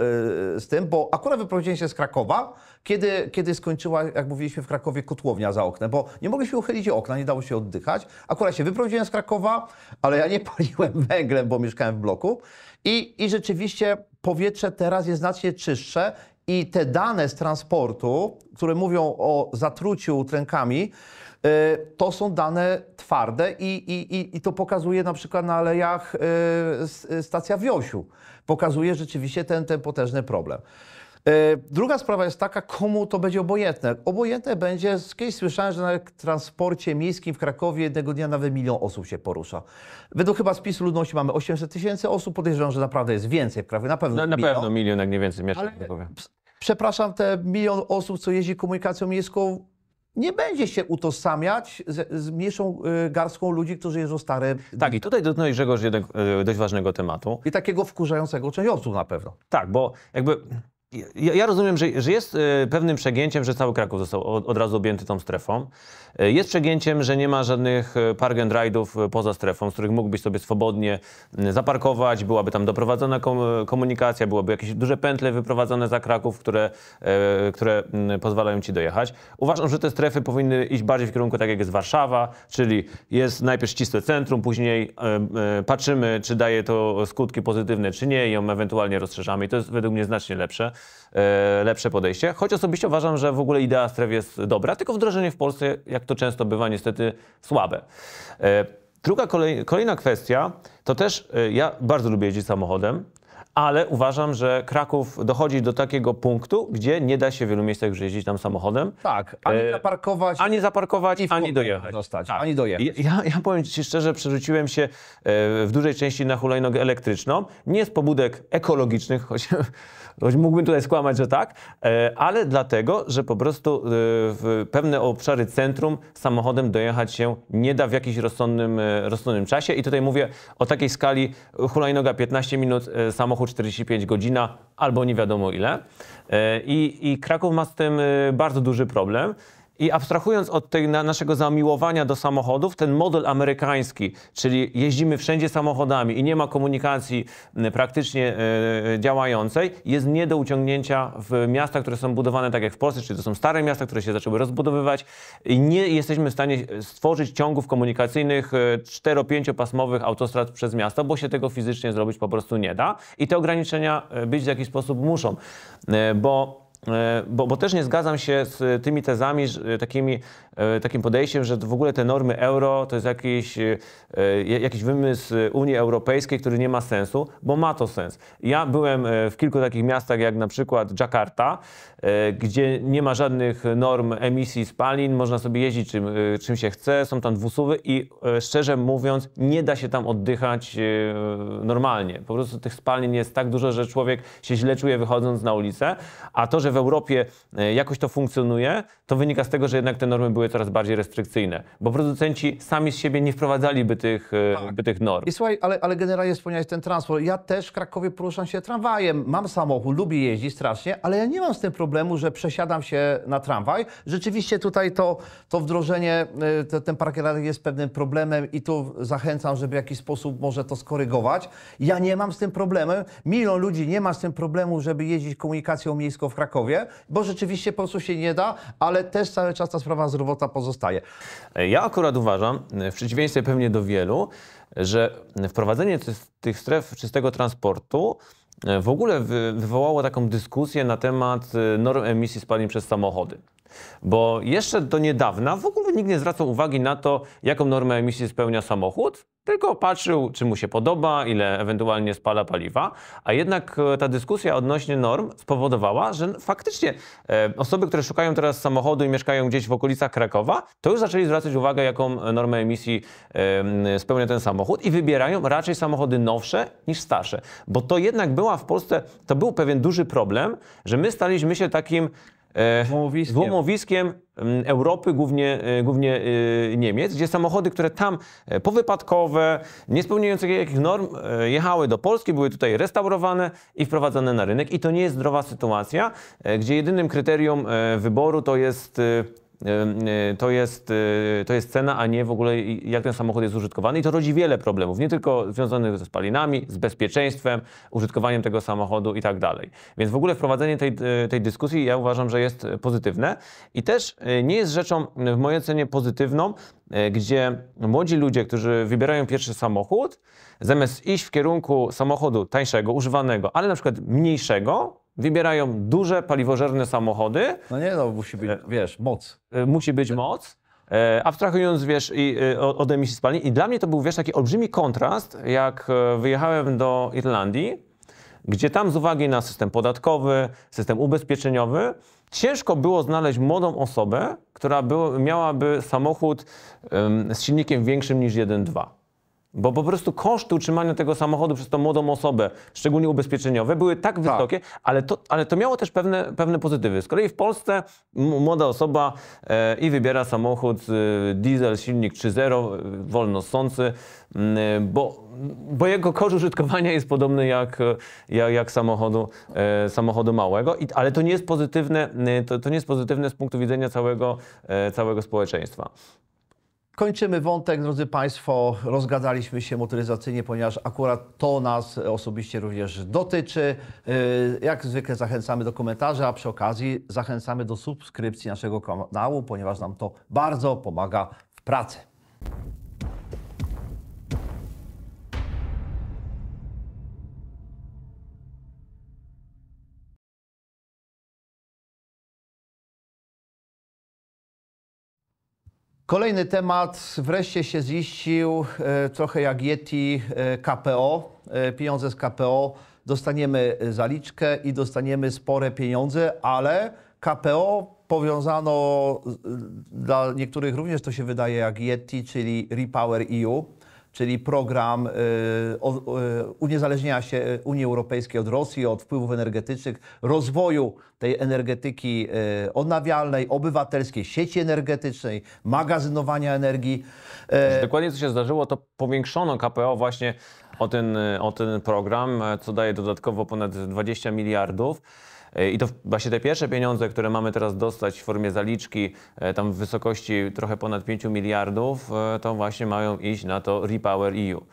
y, z tym, bo akurat wyprowadziłem się z Krakowa, kiedy, kiedy skończyła, jak mówiliśmy w Krakowie, kotłownia za oknem, bo nie mogliśmy uchylić okna, nie dało się oddychać. Akurat się wyprowadziłem z Krakowa, ale ja nie paliłem węglem, bo mieszkałem w bloku. I, i rzeczywiście powietrze teraz jest znacznie czystsze i te dane z transportu, które mówią o zatruciu utrękami, y, to są dane twarde i, i, i to pokazuje na przykład na alejach y, stacja Wiosiu. Pokazuje rzeczywiście ten, ten potężny problem. Y, druga sprawa jest taka, komu to będzie obojętne. Obojętne będzie, kiedyś słyszałem, że na transporcie miejskim w Krakowie jednego dnia nawet milion osób się porusza. Według chyba spisu ludności mamy 800 tysięcy osób, podejrzewam, że naprawdę jest więcej w Krakowie, na pewno no, Na milion. pewno milion, jak nie więcej mieszkań w Krakowie przepraszam, te milion osób, co jeździ komunikacją miejską, nie będzie się utożsamiać z, z mniejszą y, garstką ludzi, którzy jeżdżą stare. Tak, i tutaj dotknąłeś Grzegorz jednak, y, dość ważnego tematu. I takiego wkurzającego część osób na pewno. Tak, bo jakby ja, rozumiem, że, że jest e, pewnym przegięciem, że cały Kraków został od, razu objęty tą strefą. E, jest przegięciem, że nie ma żadnych e, park and ride'ów poza strefą, z których mógłbyś sobie swobodnie zaparkować, byłaby tam doprowadzona komunikacja, byłyby jakieś duże pętle wyprowadzone za Kraków, które, które pozwalają ci dojechać. Uważam, że te strefy powinny iść bardziej w kierunku tak jak jest Warszawa, czyli jest najpierw ścisłe centrum, później patrzymy, czy daje to skutki pozytywne, czy nie i ją ewentualnie rozszerzamy i to jest według mnie znacznie lepsze. E, lepsze podejście. Choć osobiście uważam, że w ogóle idea stref jest dobra, tylko wdrożenie w Polsce, jak to często bywa, niestety słabe. E, druga, kolejna kwestia, to też e, ja bardzo lubię jeździć samochodem ale uważam, że Kraków dochodzi do takiego punktu, gdzie nie da się w wielu miejscach już jeździć tam samochodem. Tak, ani e, zaparkować, ani, zaparkować, ani dojechać. Dostać, tak. ani dojechać. Ja, ja powiem Ci szczerze, przerzuciłem się e, w dużej części na hulajnogę elektryczną, nie z pobudek ekologicznych, choć, choć mógłbym tutaj skłamać, że tak, e, ale dlatego, że po prostu e, w pewne obszary centrum samochodem dojechać się nie da w jakimś rozsądnym, rozsądnym czasie i tutaj mówię o takiej skali hulajnoga 15 minut, samochód 45 godzina albo nie wiadomo ile. E, I, I Kraków ma z tym e, bardzo duży problem. I abstrahując od tej, na naszego zamiłowania do samochodów, ten model amerykański, czyli jeździmy wszędzie samochodami i nie ma komunikacji praktycznie e, e, działającej, jest nie do uciągnięcia w miastach, które są budowane tak jak w Polsce, czyli to są stare miasta, które się zaczęły rozbudowywać i nie jesteśmy w stanie stworzyć ciągów komunikacyjnych 4-5 e, pasmowych autostrad przez miasto, bo się tego fizycznie zrobić po prostu nie da i te ograniczenia być w jakiś sposób muszą, bo E, bo, bo też nie zgadzam się z tymi tezami takimi E, takim podejściem, że w ogóle te normy euro to jest jakiś, e, e, jakiś wymysł Unii Europejskiej, który nie ma sensu, bo ma to sens. Ja byłem w kilku takich miastach, jak na przykład Jakarta, gdzie nie ma żadnych norm emisji spalin, można sobie jeździć czym, czym się chce, są tam dwusuwy i szczerze mówiąc, nie da się tam oddychać normalnie. Po prostu tych spalin jest tak dużo, że człowiek się źle czuje wychodząc na ulicę, a to, że w Europie jakoś to funkcjonuje, to wynika z tego, że jednak te normy były były coraz bardziej restrykcyjne, bo producenci sami z siebie nie wprowadzaliby tych, e, tak. by tych norm. I słuchaj, ale, ale generalnie wspomniałeś ten transport. Ja też w Krakowie poruszam się tramwajem. Mam samochód, lubię jeździć strasznie, ale ja nie mam z tym problemu, że przesiadam się na tramwaj. Rzeczywiście tutaj to, to wdrożenie, e, ten park jest pewnym problemem i tu zachęcam, żeby w jakiś sposób może to skorygować. Ja nie mam z tym problemem. Milion ludzi nie ma z tym problemu, żeby jeździć komunikacją miejską w Krakowie, bo rzeczywiście po prostu się nie da, ale też cały czas ta sprawa zdrowotna kwota pozostaje. Ja akurat uważam, w przeciwieństwie pewnie do wielu, że wprowadzenie tych stref czystego transportu e, w ogóle wywołało taką dyskusję na temat e, norm emisji spalin przez samochody. Bo jeszcze do niedawna w ogóle nikt nie zwracał uwagi na to, jaką normę emisji spełnia samochód, tylko patrzył, czy mu się podoba, ile ewentualnie spala paliwa, a jednak e, ta dyskusja odnośnie norm spowodowała, że faktycznie e, osoby, które szukają teraz samochodu i mieszkają gdzieś w okolicach Krakowa, to już zaczęli zwracać uwagę, jaką e, normę emisji spełnia ten samochód i wybierają raczej samochody nowsze niż starsze. Bo to jednak była w Polsce, to był pewien duży problem, że my staliśmy się takim E, włomowiskiem mm, Europy, głównie, e, głównie e, Niemiec, gdzie samochody, które tam powypadkowe, niespełniające jakichś norm, jechały do Polski, były tutaj restaurowane i wprowadzane na rynek. I to nie jest zdrowa sytuacja, gdzie jedynym kryterium wyboru to jest E, to jest, e, to jest cena, a nie w ogóle jak ten samochód jest użytkowany. I to rodzi wiele problemów, nie tylko związanych ze spalinami, z bezpieczeństwem, użytkowaniem tego samochodu i tak dalej. Więc w ogóle wprowadzenie tej, e, tej dyskusji ja uważam, że jest pozytywne i też nie jest rzeczą w mojej ocenie pozytywną, gdzie młodzi ludzie, którzy wybierają pierwszy samochód, zamiast iść w kierunku samochodu tańszego, używanego, ale na przykład mniejszego, wybierają duże, paliwożerne samochody. No nie, no musi być, e, wiesz, moc. E, musi być e. moc. Abstrahując, wiesz, i, od emisji spalin. I dla mnie to był, wiesz, taki olbrzymi kontrast, jak wyjechałem do Irlandii, gdzie tam z uwagi na system podatkowy, system ubezpieczeniowy, ciężko było znaleźć młodą osobę, która był, miałaby samochód um, z silnikiem większym niż 1,2. Bo po prostu koszty utrzymania tego samochodu przez tą młodą osobę, szczególnie ubezpieczeniowe, były tak, tak. wysokie, ale to, ale to miało też pewne, pewne pozytywy. Z kolei w Polsce młoda osoba e, i wybiera samochód e, diesel, silnik 3.0, e, wolno sący, e, bo, bo jego koszt użytkowania jest podobny jak, e, jak, jak samochodu, e, samochodu małego, I, ale to nie, jest pozytywne, to, to nie jest pozytywne z punktu widzenia całego, całego społeczeństwa. Kończymy wątek, drodzy Państwo. Rozgadaliśmy się motoryzacyjnie, ponieważ akurat to nas osobiście również dotyczy. Y, jak zwykle zachęcamy do komentarzy, a przy okazji zachęcamy do subskrypcji naszego kanału, ponieważ nam to bardzo pomaga w pracy. Kolejny temat wreszcie się ziścił, e, trochę jak Yeti e, KPO, e, pieniądze z KPO. Dostaniemy zaliczkę i dostaniemy spore pieniądze, ale KPO powiązano dla niektórych również to się wydaje jak Yeti, czyli Repower EU czyli program y, uniezależnienia się Unii Europejskiej od Rosji, od wpływów energetycznych, rozwoju tej energetyki y, odnawialnej, obywatelskiej, sieci energetycznej, magazynowania energii. E, znaczy, dokładnie co się zdarzyło, to powiększono KPO właśnie o ten, y, o ten program, co daje dodatkowo ponad 20 miliardów. E, I to właśnie te pierwsze pieniądze, które mamy teraz dostać w formie zaliczki, e, tam w wysokości trochę ponad 5 miliardów, e, to właśnie mają iść na to Repower EU.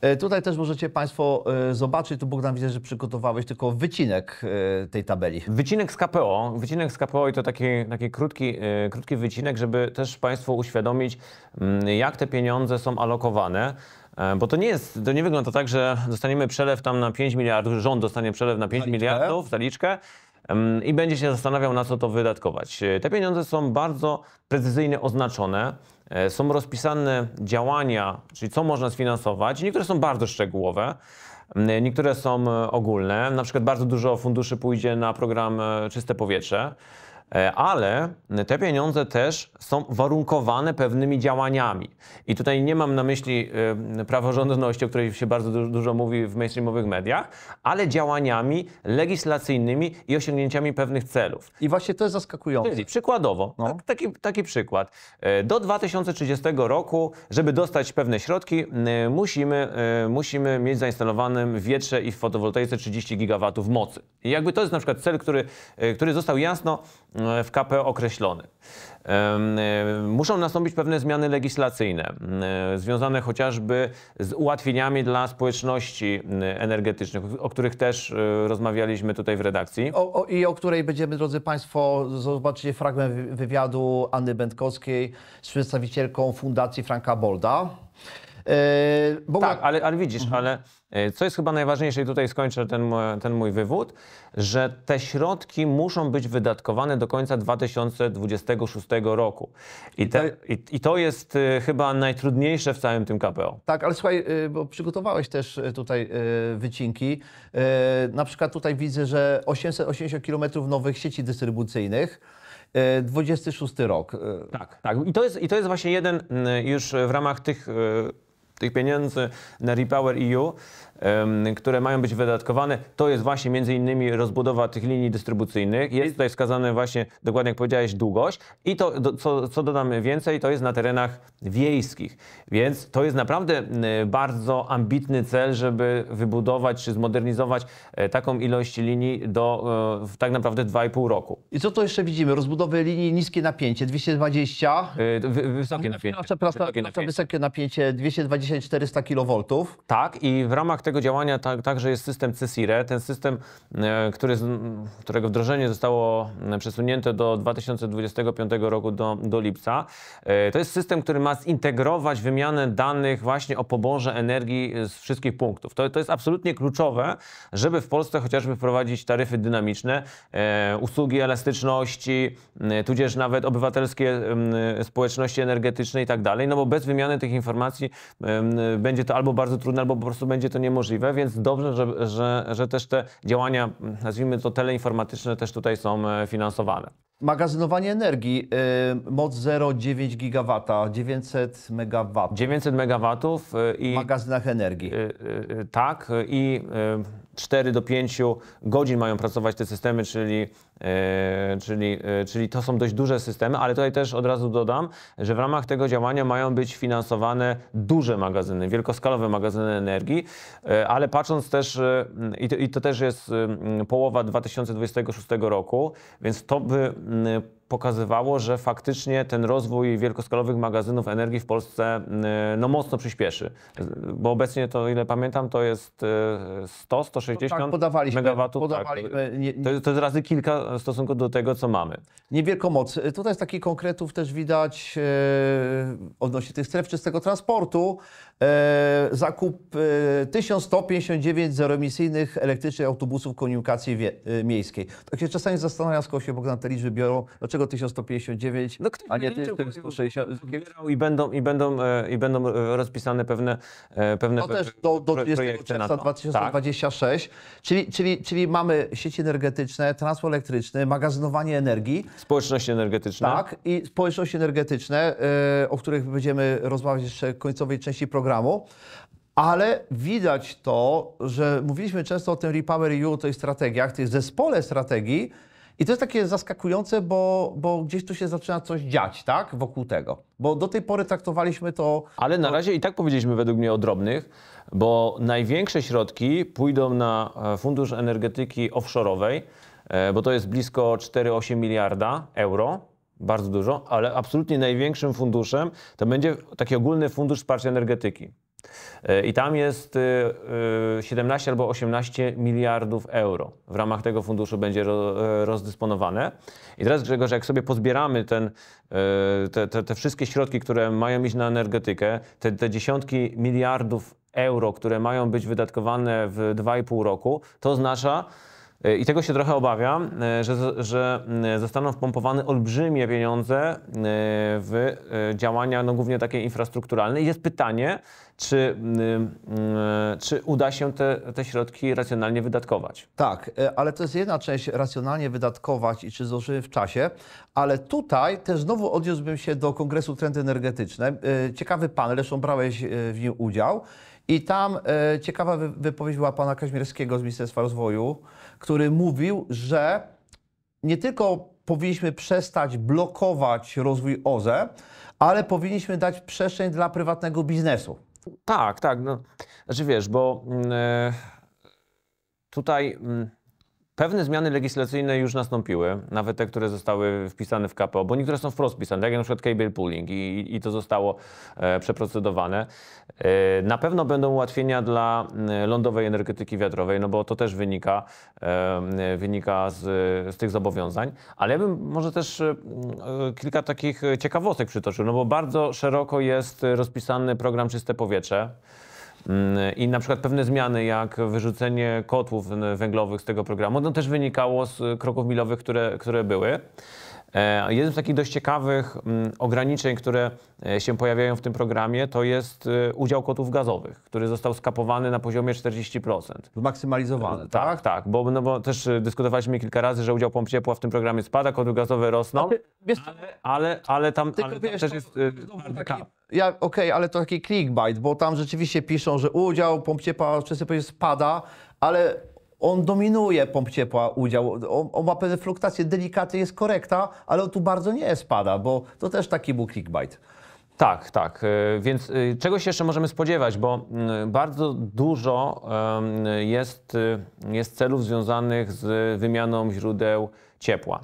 E, tutaj też możecie Państwo e, zobaczyć, tu Bogdan widzę, że przygotowałeś tylko wycinek e, tej tabeli. Wycinek z KPO, wycinek z KPO i to taki, taki krótki, krótki wycinek, żeby też Państwu uświadomić, mm, jak te pieniądze są alokowane. Bo to nie jest, to nie wygląda tak, że dostaniemy przelew tam na 5 miliardów, rząd dostanie przelew na 5 zaliczkę. miliardów, zaliczkę, i będzie się zastanawiał, na co to wydatkować. E, te pieniądze są bardzo precyzyjnie oznaczone, e, są rozpisane działania, czyli co można sfinansować. Niektóre są bardzo szczegółowe. Niektóre są e, ogólne, na przykład bardzo dużo funduszy pójdzie na program Czyste Powietrze. E, ale te pieniądze też są warunkowane pewnymi działaniami. I tutaj nie mam na myśli e, praworządności, o której się bardzo dużo mówi w mainstreamowych mediach, ale działaniami legislacyjnymi i osiągnięciami pewnych celów. I właśnie to jest zaskakujące. Czyli przykładowo, no. Tak, taki, taki przykład. E, do 2030 roku, żeby dostać pewne środki, musimy, musimy mieć zainstalowanym w wietrze i w fotowoltaice 30 GW mocy. I jakby to jest na przykład cel, który, który został jasno E, w KP określony. E, muszą nastąpić pewne zmiany legislacyjne, e, związane chociażby z ułatwieniami dla społeczności energetycznych, o których też rozmawialiśmy tutaj w redakcji. O, o, I o której będziemy, drodzy Państwo, zobaczyć fragment wywiadu Anny Będkowskiej z przedstawicielką Fundacji Franka Bolda. bo... Tak, ale, ale widzisz, mhm. ale E, co jest chyba najważniejsze i tutaj skończę ten, ten mój wywód, że te środki muszą być wydatkowane do końca 2026 roku. I, te, i, i to jest e, chyba najtrudniejsze w całym tym KPO. Tak, ale słuchaj, e, bo przygotowałeś też tutaj wycinki. Na przykład tutaj widzę, że 880 km nowych sieci dystrybucyjnych. 26 rok. Tak, tak. I to jest, i to jest właśnie jeden mm, już w ramach tych tych pieniędzy na Repower EU które mają być wydatkowane, to jest właśnie między innymi rozbudowa tych linii dystrybucyjnych. Jest tutaj wskazane właśnie, dokładnie jak powiedziałeś, długość i to, co, co dodam więcej, to jest na terenach wiejskich. Więc to jest naprawdę bardzo ambitny cel, żeby wybudować czy zmodernizować e, taką ilość linii do e, w tak naprawdę 2,5 roku. I co to jeszcze widzimy? Rozbudowę linii niskie napięcie 220. E, wy, wysokie napięcie. wysokie, napięcie. wysokie napięcie 220-400 kV. Tak i w ramach tego działania tak, także jest system CSIRE, ten system, e, który, którego wdrożenie zostało e, przesunięte do 2025 roku, do, do lipca. E, to jest system, który ma zintegrować wymianę danych właśnie o poborze energii z wszystkich punktów. To, to jest absolutnie kluczowe, żeby w Polsce chociażby wprowadzić taryfy dynamiczne, usługi elastyczności, tudzież nawet obywatelskie społeczności energetyczne i tak dalej, no bo bez wymiany tych informacji będzie to albo bardzo trudne, albo po prostu będzie to nie niemożliwe, więc dobrze, że, że, że też te działania, nazwijmy to teleinformatyczne, też tutaj są e, finansowane. Magazynowanie energii, yy, moc 0,9 GW, 900 MW. 900 MW i... W magazynach energii. E, tak i 4 do 5 godzin mają pracować te systemy, czyli Yy, czyli, yy, czyli to są dość duże systemy, ale tutaj też od razu dodam, że w ramach tego działania mają być finansowane duże magazyny, wielkoskalowe magazyny energii, yy, ale patrząc też, i to, i to też jest połowa 2026 roku, więc to by pokazywało, że faktycznie ten rozwój wielkoskalowych magazynów energii w Polsce mm, e, no, mocno przyspieszy. Bo obecnie to, ile pamiętam, to jest 100-160 e, no tak, megawatów. tak. To, jest, to, jest razy kilka w stosunku do tego, co mamy. Niewielką moc. E, tutaj z takich konkretów też widać e, odnośnie tych stref czystego transportu. E, zakup e, 1159 zeroemisyjnych elektrycznych autobusów komunikacji wie, e, miejskiej. Tak się czasami zastanawiam, skąd się Bogdan te liczby biorą. Znaczy dlaczego 1159, no, a nie liczył, 1160? Mhm. I będą, i będą, e, i będą e, rozpisane pewne, e, pewne to też do, do 2026, tak. czyli, czyli, czyli mamy sieci energetyczne, transport elektryczny, magazynowanie energii. Społeczności energetyczne. Tak, i społeczności energetyczne, o których będziemy rozmawiać jeszcze w końcowej części programu. Ale widać to, że mówiliśmy często o tym Repower EU, tych strategiach, tych zespole strategii, i to jest takie zaskakujące, bo, bo gdzieś tu się zaczyna coś dziać, tak? Wokół tego. Bo do tej pory traktowaliśmy to. Ale na razie i tak powiedzieliśmy według mnie o drobnych, bo największe środki pójdą na e, Fundusz Energetyki Offshore'owej, e, bo to jest blisko 4,8 miliarda euro bardzo dużo, ale absolutnie największym funduszem to będzie taki ogólny fundusz wsparcia energetyki. E, I tam jest 17 e, e, albo 18 miliardów euro w ramach tego funduszu będzie rozdysponowane. I teraz Grzegorz, jak sobie pozbieramy ten, te, te, te wszystkie środki, które mają iść na energetykę, te, te dziesiątki miliardów euro, które mają być wydatkowane w 2,5 roku, to oznacza, E, I tego się trochę obawiam, e, że, że zostaną wpompowane olbrzymie pieniądze e, w działania, no głównie takie infrastrukturalne. I jest pytanie, czy, czy uda się te, te środki racjonalnie wydatkować. Tak, ale to jest jedna część, racjonalnie wydatkować i czy zdążymy w czasie, ale tutaj też znowu odniósłbym się do Kongresu Trendy Energetyczne. Ciekawy panel, zresztą brałeś w nim udział. I tam ciekawa wypowiedź była pana Kaźmierskiego z Ministerstwa Rozwoju, który mówił, że nie tylko powinniśmy przestać blokować rozwój OZE, ale powinniśmy dać przestrzeń dla prywatnego biznesu. Tak, tak. No, znaczy wiesz, bo yy, tutaj. Yy Pewne zmiany legislacyjne już nastąpiły, nawet te, które zostały wpisane w KPO, bo niektóre są wprost wpisane, tak jak na przykład cable pooling i, i to zostało e, przeprocedowane. E, na pewno będą ułatwienia dla e, lądowej energetyki wiatrowej, no bo to też wynika, e, wynika z, z, tych zobowiązań. Ale ja bym może też e, e, kilka takich ciekawostek przytoczył, no bo bardzo szeroko jest rozpisany program Czyste Powietrze. Mm, I na przykład pewne zmiany, jak wyrzucenie kotłów węglowych z tego programu, no też wynikało z kroków milowych, które, które były. E, Jednym z takich dość ciekawych mm, ograniczeń, które e, się pojawiają w tym programie, to jest e, udział kotów gazowych, który został skapowany na poziomie 40%. Zmaksymalizowany, tak? Tak, tak, bo, no bo też dyskutowaliśmy kilka razy, że udział pomp ciepła w tym programie spada, koty gazowe rosną, ty, wiesz, ale, ale, ale, tam, ale tam wiesz, też jest... ja, Okej, okay, ale to taki clickbait, bo tam rzeczywiście piszą, że udział pomp ciepła przez spada, ale on dominuje pomp ciepła udział, on, on ma pewne fluktuacje, delikatnie jest korekta, ale on tu bardzo nie spada, bo to też taki był clickbait. Tak, tak. E, więc e, czego się jeszcze możemy spodziewać, bo mm, bardzo dużo jest, e, jest celów związanych z wymianą źródeł ciepła.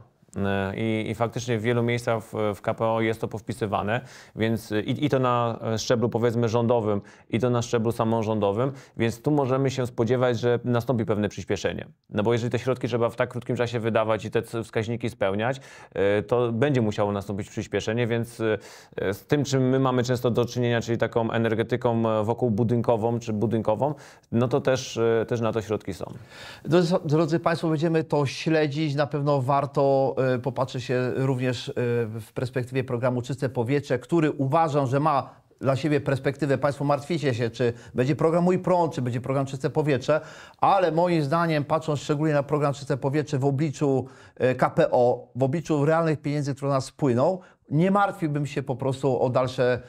I, I, faktycznie w wielu miejscach w, w KPO jest to powpisywane, więc i, i, to na szczeblu powiedzmy rządowym, i to na szczeblu samorządowym, więc tu możemy się spodziewać, że nastąpi pewne przyspieszenie. No bo jeżeli te środki trzeba w tak krótkim czasie wydawać i te wskaźniki spełniać, e, to będzie musiało nastąpić przyspieszenie, więc e, z tym, czym my mamy często do czynienia, czyli taką energetyką e, wokół budynkową czy budynkową, no to też, też na to środki są. Drodzy Państwo, będziemy to śledzić. Na pewno warto E, popatrzy się również e, w perspektywie programu Czyste Powietrze, który uważam, że ma dla siebie perspektywę. Państwo martwicie się, czy będzie program Mój Prąd, czy będzie program Czyste Powietrze, ale moim zdaniem, patrząc szczególnie na program Czyste Powietrze w obliczu e, KPO, w obliczu realnych pieniędzy, które nas spłyną, nie martwiłbym się po prostu o dalsze,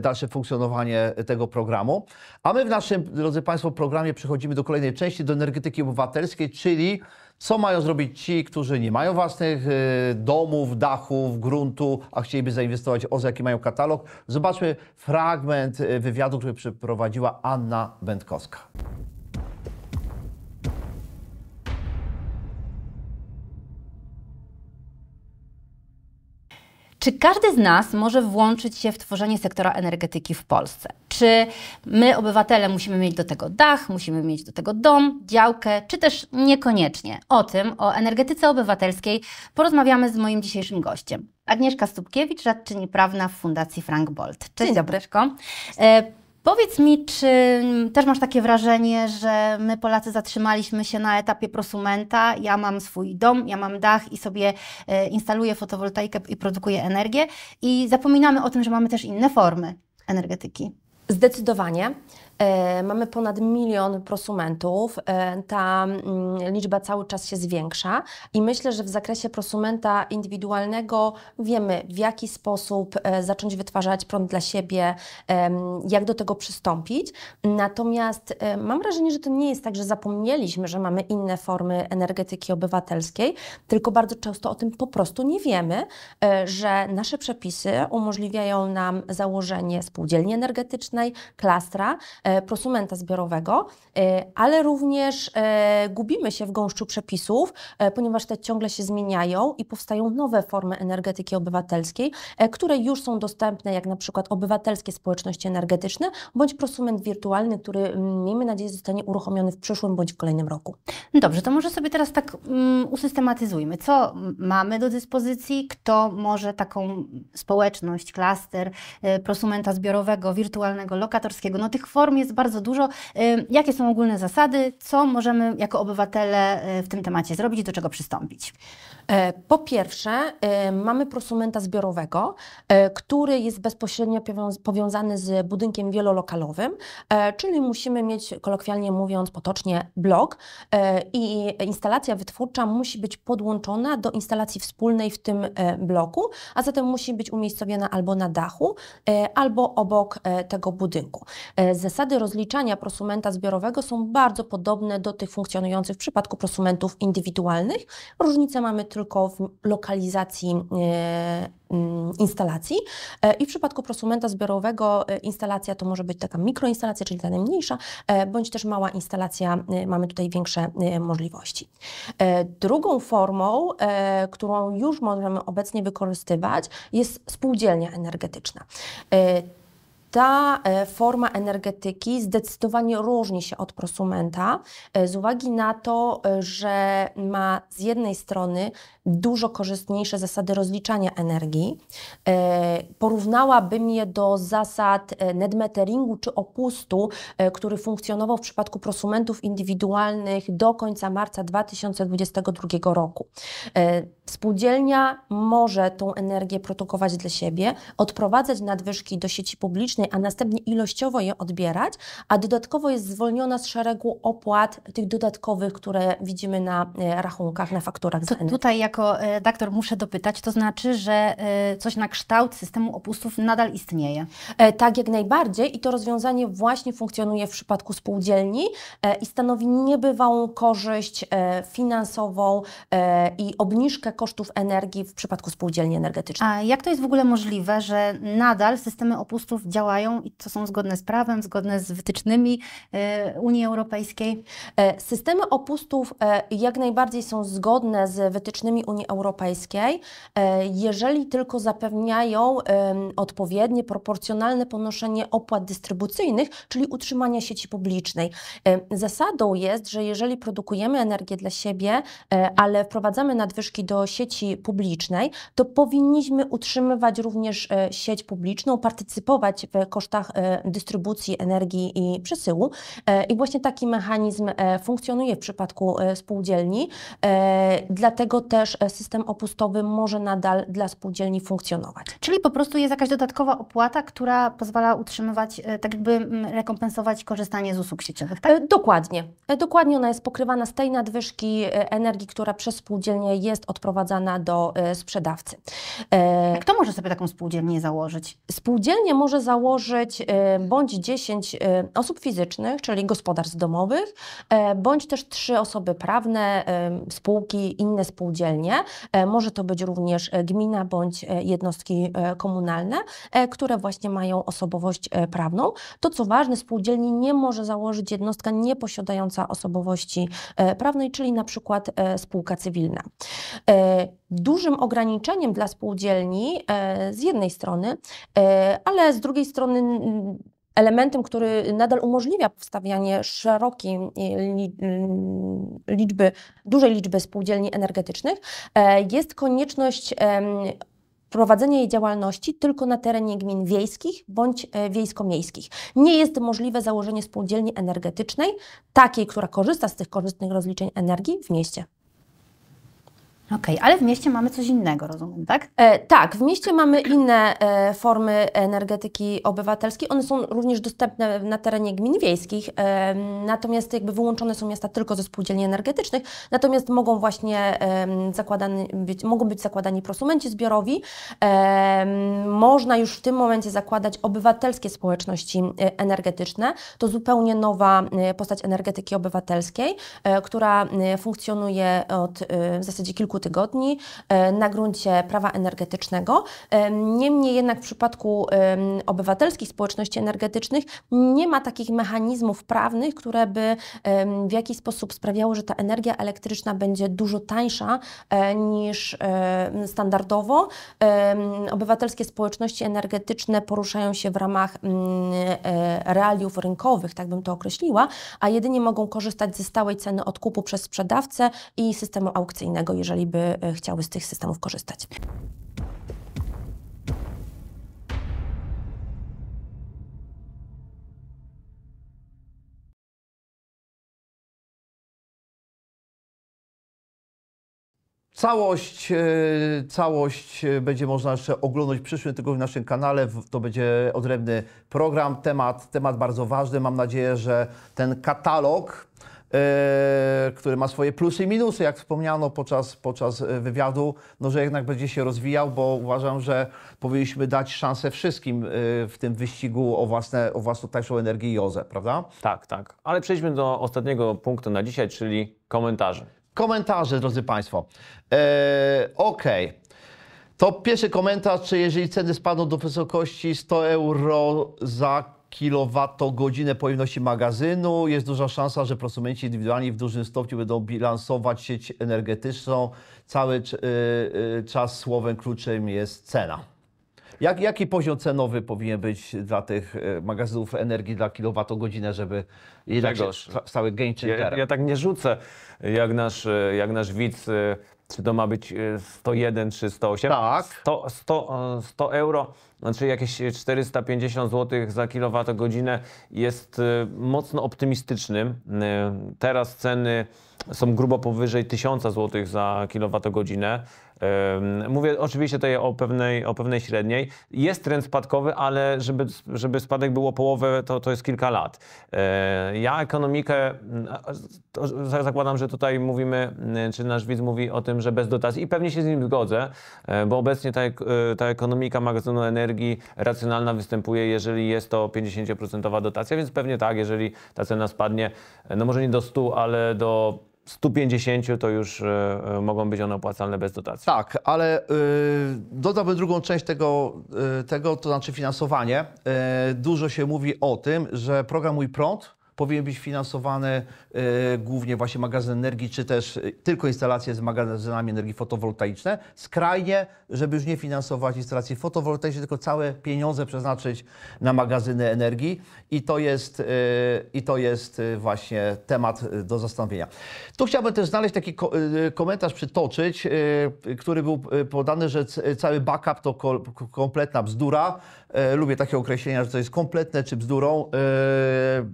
dalsze funkcjonowanie tego programu. A my w naszym, drodzy Państwo, programie przechodzimy do kolejnej części, do energetyki obywatelskiej, czyli co mają zrobić ci, którzy nie mają własnych y, domów, dachów, gruntu, a chcieliby zainwestować w OZE, jaki mają katalog? Zobaczmy fragment y, wywiadu, który przeprowadziła Anna Będkowska. Czy każdy z nas może włączyć się w tworzenie sektora energetyki w Polsce? Czy my, obywatele, musimy mieć do tego dach, musimy mieć do tego dom, działkę, czy też niekoniecznie? O tym, o energetyce obywatelskiej, porozmawiamy z moim dzisiejszym gościem. Agnieszka Stupkiewicz, radczyni prawna w Fundacji Frank Bolt. Cześć, Dobry. Agnieszko. E, Powiedz mi, czy mm, też masz takie wrażenie, że my Polacy zatrzymaliśmy się na etapie prosumenta? Ja mam swój dom, ja mam dach i sobie e, instaluję fotowoltaikę i produkuję energię i zapominamy o tym, że mamy też inne formy energetyki. Zdecydowanie. E, mamy ponad milion prosumentów. E, ta mm, liczba cały czas się zwiększa i myślę, że w zakresie prosumenta indywidualnego wiemy, w jaki sposób e, zacząć wytwarzać prąd dla siebie, jak do tego przystąpić. Natomiast mam wrażenie, że to nie jest tak, że zapomnieliśmy, że mamy inne formy energetyki obywatelskiej, tylko bardzo często o tym po prostu nie wiemy, że nasze przepisy umożliwiają nam założenie spółdzielni energetycznej, klastra, E, prosumenta zbiorowego, e, ale również e, gubimy się w gąszczu przepisów, ponieważ te ciągle się zmieniają i powstają nowe formy energetyki obywatelskiej, które już są dostępne, jak na przykład obywatelskie społeczności energetyczne bądź prosument wirtualny, który mm, miejmy nadzieję zostanie uruchomiony w przyszłym bądź w kolejnym roku. Dobrze, to może sobie teraz tak um, usystematyzujmy. Co mamy do dyspozycji? Kto może taką społeczność, klaster prosumenta zbiorowego, wirtualnego, lokatorskiego, no tych form jest bardzo dużo, jakie są ogólne zasady, co możemy jako obywatele y, w tym temacie zrobić, i do czego przystąpić. E, po pierwsze, y, mamy prosumenta zbiorowego, y, który jest bezpośrednio powiązany z budynkiem wielolokalowym, e, czyli musimy mieć, kolokwialnie mówiąc, potocznie blok e, i instalacja wytwórcza musi być podłączona do instalacji wspólnej w tym bloku, a zatem musi być umiejscowiona albo na dachu, albo obok tego budynku. Zasady zasady rozliczania prosumenta zbiorowego są bardzo podobne do tych funkcjonujących w przypadku prosumentów indywidualnych. Różnice mamy tylko w lokalizacji e, mm, instalacji e, i w przypadku prosumenta zbiorowego e, instalacja to może być taka mikroinstalacja, czyli ta najmniejsza, bądź też mała instalacja, mamy tutaj większe możliwości. Drugą formą, którą już możemy obecnie wykorzystywać jest spółdzielnia energetyczna ta e, forma energetyki zdecydowanie różni się od prosumenta e, z uwagi na to, e, że ma z jednej strony dużo korzystniejsze zasady rozliczania energii. Porównałabym je do zasad netmeteringu czy opustu, który funkcjonował w przypadku prosumentów indywidualnych do końca marca 2022 roku. Spółdzielnia może tą energię produkować dla siebie, odprowadzać nadwyżki do sieci publicznej, a następnie ilościowo je odbierać, a dodatkowo jest zwolniona z szeregu opłat tych dodatkowych, które widzimy na e, rachunkach, na fakturach. To, tutaj jako e, doktor muszę dopytać, to znaczy, że e, coś na kształt systemu opustów nadal istnieje? Tak, jak najbardziej i to rozwiązanie właśnie funkcjonuje w przypadku spółdzielni i stanowi niebywałą korzyść finansową i obniżkę kosztów energii w przypadku spółdzielni energetycznej. A jak to jest w ogóle możliwe, że nadal systemy opustów działają działają i to są zgodne z prawem, zgodne z wytycznymi e, Unii Europejskiej? E, systemy opustów e, jak najbardziej są zgodne z wytycznymi Unii Europejskiej, jeżeli tylko zapewniają odpowiednie, proporcjonalne ponoszenie opłat dystrybucyjnych, czyli utrzymania sieci publicznej. Zasadą jest, że jeżeli produkujemy energię dla siebie, ale wprowadzamy nadwyżki do sieci publicznej, to powinniśmy utrzymywać również sieć publiczną, partycypować w kosztach e, dystrybucji energii i przesyłu. E, I właśnie taki mechanizm e, funkcjonuje w przypadku spółdzielni, dlatego też system opustowy może nadal dla spółdzielni funkcjonować. Czyli po prostu jest jakaś dodatkowa opłata, która pozwala utrzymywać, tak jakby rekompensować korzystanie z usług sieciowych, tak? Dokładnie. Dokładnie ona jest pokrywana z tej nadwyżki energii, która przez spółdzielnię jest odprowadzana do sprzedawcy. Kto może sobie taką spółdzielnię założyć? spółdzielnie może założyć założyć e, bądź 10 e, osób fizycznych, czyli gospodarstw domowych, e, bądź też trzy osoby prawne, spółki, inne spółdzielnie. Może to być również gmina bądź jednostki komunalne, które właśnie mają osobowość prawną. To co ważne, spółdzielni nie może założyć jednostka nieposiadająca osobowości prawnej, czyli na przykład spółka cywilna dużym ograniczeniem dla spółdzielni e, z jednej strony, e, ale z drugiej strony elementem, który nadal umożliwia powstawianie szerokiej e, liczby, dużej liczby spółdzielni energetycznych, jest konieczność prowadzenia jej działalności tylko na terenie gmin wiejskich bądź wiejsko-miejskich. Nie jest możliwe założenie spółdzielni energetycznej, takiej, która korzysta z tych korzystnych rozliczeń energii w mieście. Okej, okay, ale w mieście mamy coś innego, rozumiem, tak? E, tak, w mieście mamy inne e, formy energetyki obywatelskiej. One są również dostępne na terenie gmin wiejskich, e, natomiast jakby wyłączone są miasta tylko ze spółdzielni energetycznych, natomiast mogą właśnie zakładani, być, mogą być zakładani prosumenci zbiorowi. E, można już w tym momencie zakładać obywatelskie społeczności e, energetyczne. To zupełnie nowa e, postać energetyki obywatelskiej, która funkcjonuje od w zasadzie kilku kilku tygodni e, na gruncie prawa energetycznego. E, niemniej jednak w przypadku obywatelskich społeczności energetycznych nie ma takich mechanizmów prawnych, które by w jakiś sposób sprawiały, że ta energia elektryczna będzie dużo tańsza e, niż standardowo. Obywatelskie społeczności energetyczne poruszają się w ramach mm, realiów rynkowych, tak bym to określiła, a jedynie mogą korzystać ze stałej ceny odkupu przez sprzedawcę i systemu aukcyjnego, jeżeli by e, chciały z tych systemów korzystać. Całość, e, całość e, będzie można jeszcze oglądać w przyszłym tygodniu w naszym kanale. To będzie odrębny program, temat, temat bardzo ważny. Mam nadzieję, że ten katalog E, który ma swoje plusy i minusy, jak wspomniano podczas, podczas e, wywiadu, no, że jednak będzie się rozwijał, bo uważam, że powinniśmy dać szansę wszystkim e, w tym wyścigu o, własne, o własną tańszą energię i OZE, prawda? Tak, tak. Ale przejdźmy do ostatniego punktu na dzisiaj, czyli komentarzy. Komentarze, drodzy Państwo. Ok, Okej. Okay. To pierwszy komentarz, czy jeżeli ceny spadną do wysokości 100 euro za kilowatogodzinę pojemności magazynu. Jest duża szansa, że prosumenci indywidualni w dużym stopniu będą bilansować sieć energetyczną. Cały y, y, czas słowem kluczem jest cena. Jak, jaki poziom cenowy powinien być dla tych y, magazynów energii dla kilowatogodzinę, żeby jednak Czegoż? stały game changerem? Ja, ja tak nie rzucę, jak nasz, jak nasz widz czy to ma być 101 e, czy 108? Tak. 100, 100, 100 euro, znaczy jakieś 450 zł za kilowatogodzinę jest e, mocno optymistycznym. E, teraz ceny są grubo powyżej 1000 zł za kilowatogodzinę. Mówię oczywiście tutaj o pewnej, o pewnej średniej. Jest trend spadkowy, ale żeby, żeby spadek było połowę, to, to jest kilka lat. E, ja ekonomikę, zakładam, że tutaj mówimy, czy nasz widz mówi o tym, że bez dotacji i pewnie się z nim zgodzę, e, bo obecnie ta, e, ta ekonomika magazynu energii racjonalna występuje, jeżeli jest to 50% dotacja, więc pewnie tak, jeżeli ta cena spadnie, no może nie do 100, ale do 150 to już y, mogą być one opłacalne bez dotacji. Tak, ale y, dodałbym drugą część tego, y, tego to znaczy finansowanie. Y, dużo się mówi o tym, że program Mój Prąd powinien być finansowany e, głównie właśnie magazyn energii, czy też e, tylko instalacje z magazynami energii fotowoltaiczne. Skrajnie, żeby już nie finansować instalacji fotowoltaicznych, tylko całe pieniądze przeznaczyć na magazyny energii i to jest, e, i to jest właśnie temat do zastanowienia. Tu chciałbym też znaleźć taki ko komentarz, przytoczyć, który był podany, że cały backup to kompletna bzdura, E, lubię takie określenia, że to jest kompletne czy bzdurą, e,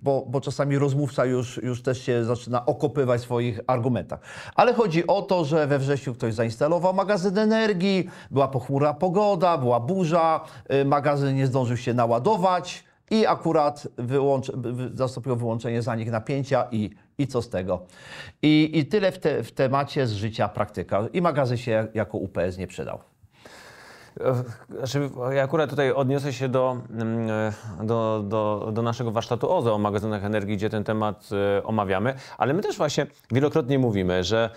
bo, bo czasami rozmówca już, już też się zaczyna okopywać w swoich argumentach. Ale chodzi o to, że we wrześniu ktoś zainstalował magazyn energii, była pochmura pogoda, była burza, e, magazyn nie zdążył się naładować i akurat wyłącz, zastąpiło wyłączenie za nich napięcia i, i co z tego. I, i tyle w, te, w temacie z życia praktyka. I magazyn się jako UPS nie przydał. Znaczy, ja akurat tutaj odniosę się do, mm, e, do, do, do naszego warsztatu OZE o magazynach energii, gdzie ten temat e, omawiamy, ale my też właśnie wielokrotnie mówimy, że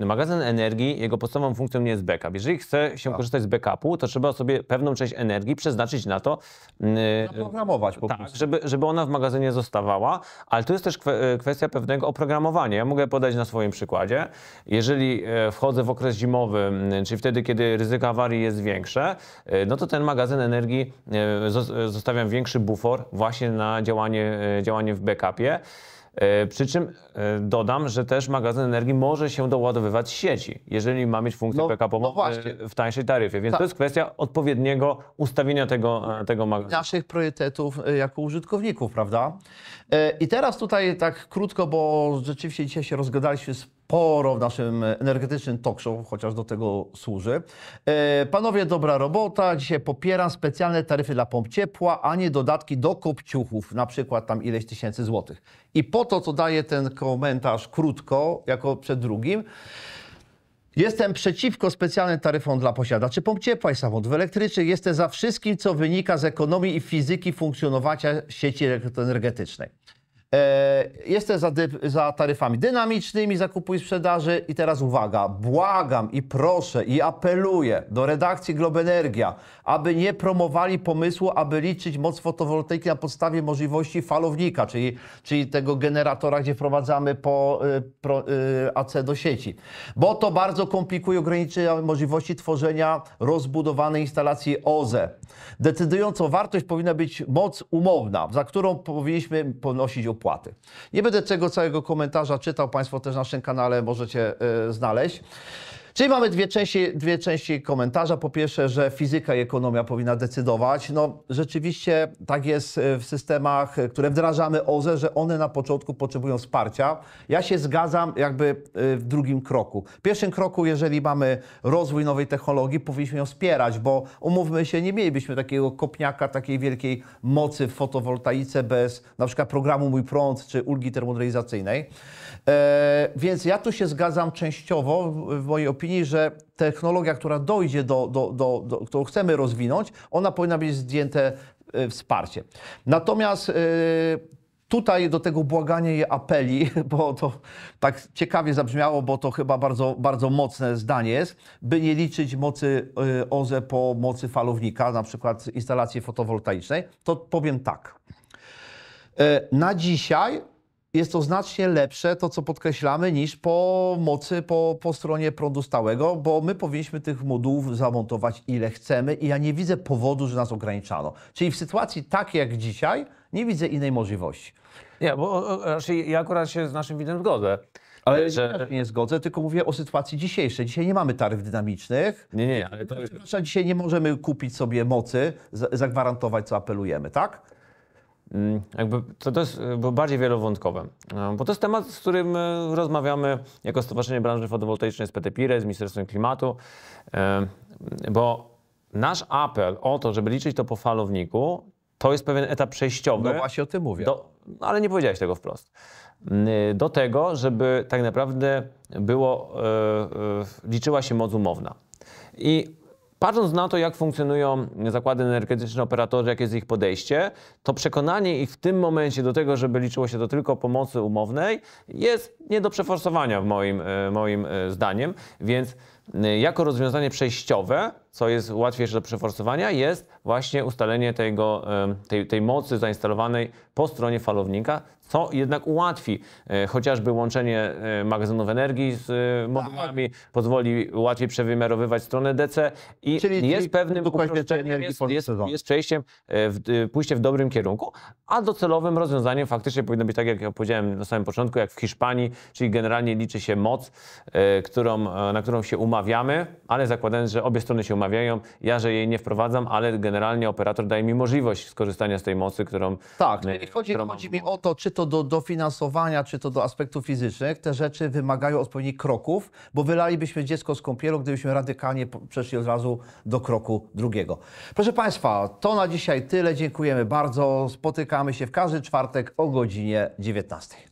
e, magazyn energii, jego podstawową funkcją nie jest backup. Jeżeli chce się tak. korzystać z backupu, to trzeba sobie pewną część energii przeznaczyć na to, mm, Zaprogramować po tak, Żeby, żeby ona w magazynie zostawała, ale to jest też kwestia pewnego oprogramowania. Ja mogę podać na swoim przykładzie. Jeżeli wchodzę w okres zimowy, mm, czyli wtedy, kiedy ryzyko awarii jest większe, większe, e, no to ten magazyn energii e, zostawiam większy bufor właśnie na działanie, e, działanie w backupie. Przy czym dodam, że też magazyn energii może się doładowywać z sieci, jeżeli ma mieć funkcję no, no backupową no w tańszej taryfie. Więc tak. to jest kwestia odpowiedniego ustawienia tego, tego magazynu. Naszych priorytetów jako użytkowników, prawda? E, I teraz tutaj tak krótko, bo rzeczywiście dzisiaj się rozgadaliśmy sporo w naszym energetycznym talk show, chociaż do tego służy. E, panowie, dobra robota. Dzisiaj popieram specjalne taryfy dla pomp ciepła, a nie dodatki do kopciuchów, na przykład tam ileś tysięcy złotych. I po to, co daje ten komentarz krótko, jako przed drugim, Jestem przeciwko specjalnym taryfom dla posiadaczy pomp ciepła i samochodów elektrycznych. Jestem za wszystkim, co wynika z ekonomii i fizyki funkcjonowania sieci elektroenergetycznej. E, jestem za, za taryfami dynamicznymi zakupu i sprzedaży. I teraz uwaga, błagam i proszę i apeluję do redakcji Globenergia, aby nie promowali pomysłu, aby liczyć moc fotowoltaiki na podstawie możliwości falownika, czyli, czyli tego generatora, gdzie wprowadzamy po y, pro, y, AC do sieci. Bo to bardzo komplikuje, ograniczenia możliwości tworzenia rozbudowanej instalacji OZE. Decydującą wartość powinna być moc umowna, za którą powinniśmy ponosić opłatę nie będę tego całego komentarza czytał, Państwo też na naszym kanale możecie e, znaleźć. Czyli mamy dwie części, dwie części komentarza. Po pierwsze, że fizyka i ekonomia powinna decydować. No rzeczywiście tak jest e, w systemach, e, które wdrażamy OZE, że one na początku potrzebują wsparcia. Ja się zgadzam jakby e, w drugim kroku. W pierwszym kroku, jeżeli mamy rozwój nowej technologii, powinniśmy ją wspierać, bo umówmy się, nie mielibyśmy takiego kopniaka, takiej wielkiej mocy w fotowoltaice bez na przykład programu Mój Prąd czy ulgi termomodernizacyjnej. E, więc ja tu się zgadzam częściowo w mojej opinii, że technologia, która dojdzie do, do, do, do którą chcemy rozwinąć, ona powinna być zdjęte e, wsparcie. Natomiast e, tutaj do tego błagania i apeli, bo to tak ciekawie zabrzmiało, bo to chyba bardzo, bardzo mocne zdanie jest, by nie liczyć mocy OZE e po mocy falownika, na przykład instalacji fotowoltaicznej, to powiem tak. Na dzisiaj jest to znacznie lepsze, to co podkreślamy, niż po mocy, po, po stronie prądu stałego, bo my powinniśmy tych modułów zamontować ile chcemy i ja nie widzę powodu, że nas ograniczano. Czyli w sytuacji takiej jak dzisiaj, nie widzę innej możliwości. Nie, bo raczej znaczy, ja akurat się z naszym widzem zgodzę. Ale że... nie zgodzę, tylko mówię o sytuacji dzisiejszej. Dzisiaj nie mamy taryf dynamicznych. Nie, nie, ale to... Dzisiaj nie możemy kupić sobie mocy, zagwarantować, co apelujemy, tak? Mm, jakby to, to jest bardziej wielowątkowe, e, bo to jest temat, z którym e, rozmawiamy jako Stowarzyszenie Branży Fotowoltaicznej z PTPIRE, z Ministerstwem Klimatu, e, bo nasz apel o to, żeby liczyć to po falowniku, to jest pewien etap przejściowy. No właśnie o tym mówię. Do, no ale nie powiedziałeś tego wprost. Mm, do tego, żeby tak naprawdę było, liczyła się moc umowna. I Patrząc na to, jak funkcjonują zakłady energetyczne, operatorzy, jakie jest ich podejście, to przekonanie ich w tym momencie do tego, żeby liczyło się to tylko pomocy umownej, jest nie do przeforsowania moim, e, moim e, zdaniem. Więc e, jako rozwiązanie przejściowe co jest łatwiejsze do przeforsowania, jest właśnie ustalenie tego, tej, tej mocy zainstalowanej po stronie falownika, co jednak ułatwi e, chociażby łączenie e, magazynów energii z e, modułami, pozwoli łatwiej przewymiarowywać stronę DC i czyli, jest czyli pewnym uproszczeniem, jest, jest, jest przejściem, w, pójście w dobrym kierunku, a docelowym rozwiązaniem faktycznie powinno być tak, jak ja powiedziałem na samym początku, jak w Hiszpanii, czyli generalnie liczy się moc, którą, na którą się umawiamy, ale zakładając, że obie strony się umawiamy, namawiają. Ja, że jej nie wprowadzam, ale generalnie operator daje mi możliwość skorzystania z tej mocy, którą. Tak, my, e, chodzi, którą... chodzi mi o to, czy to do dofinansowania, czy to do aspektów fizycznych. Te rzeczy wymagają odpowiednich kroków, bo wylalibyśmy dziecko z kąpielą, gdybyśmy radykalnie przeszli od razu do kroku drugiego. Proszę Państwa, to na dzisiaj tyle. Dziękujemy bardzo. Spotykamy się w każdy czwartek o godzinie 19.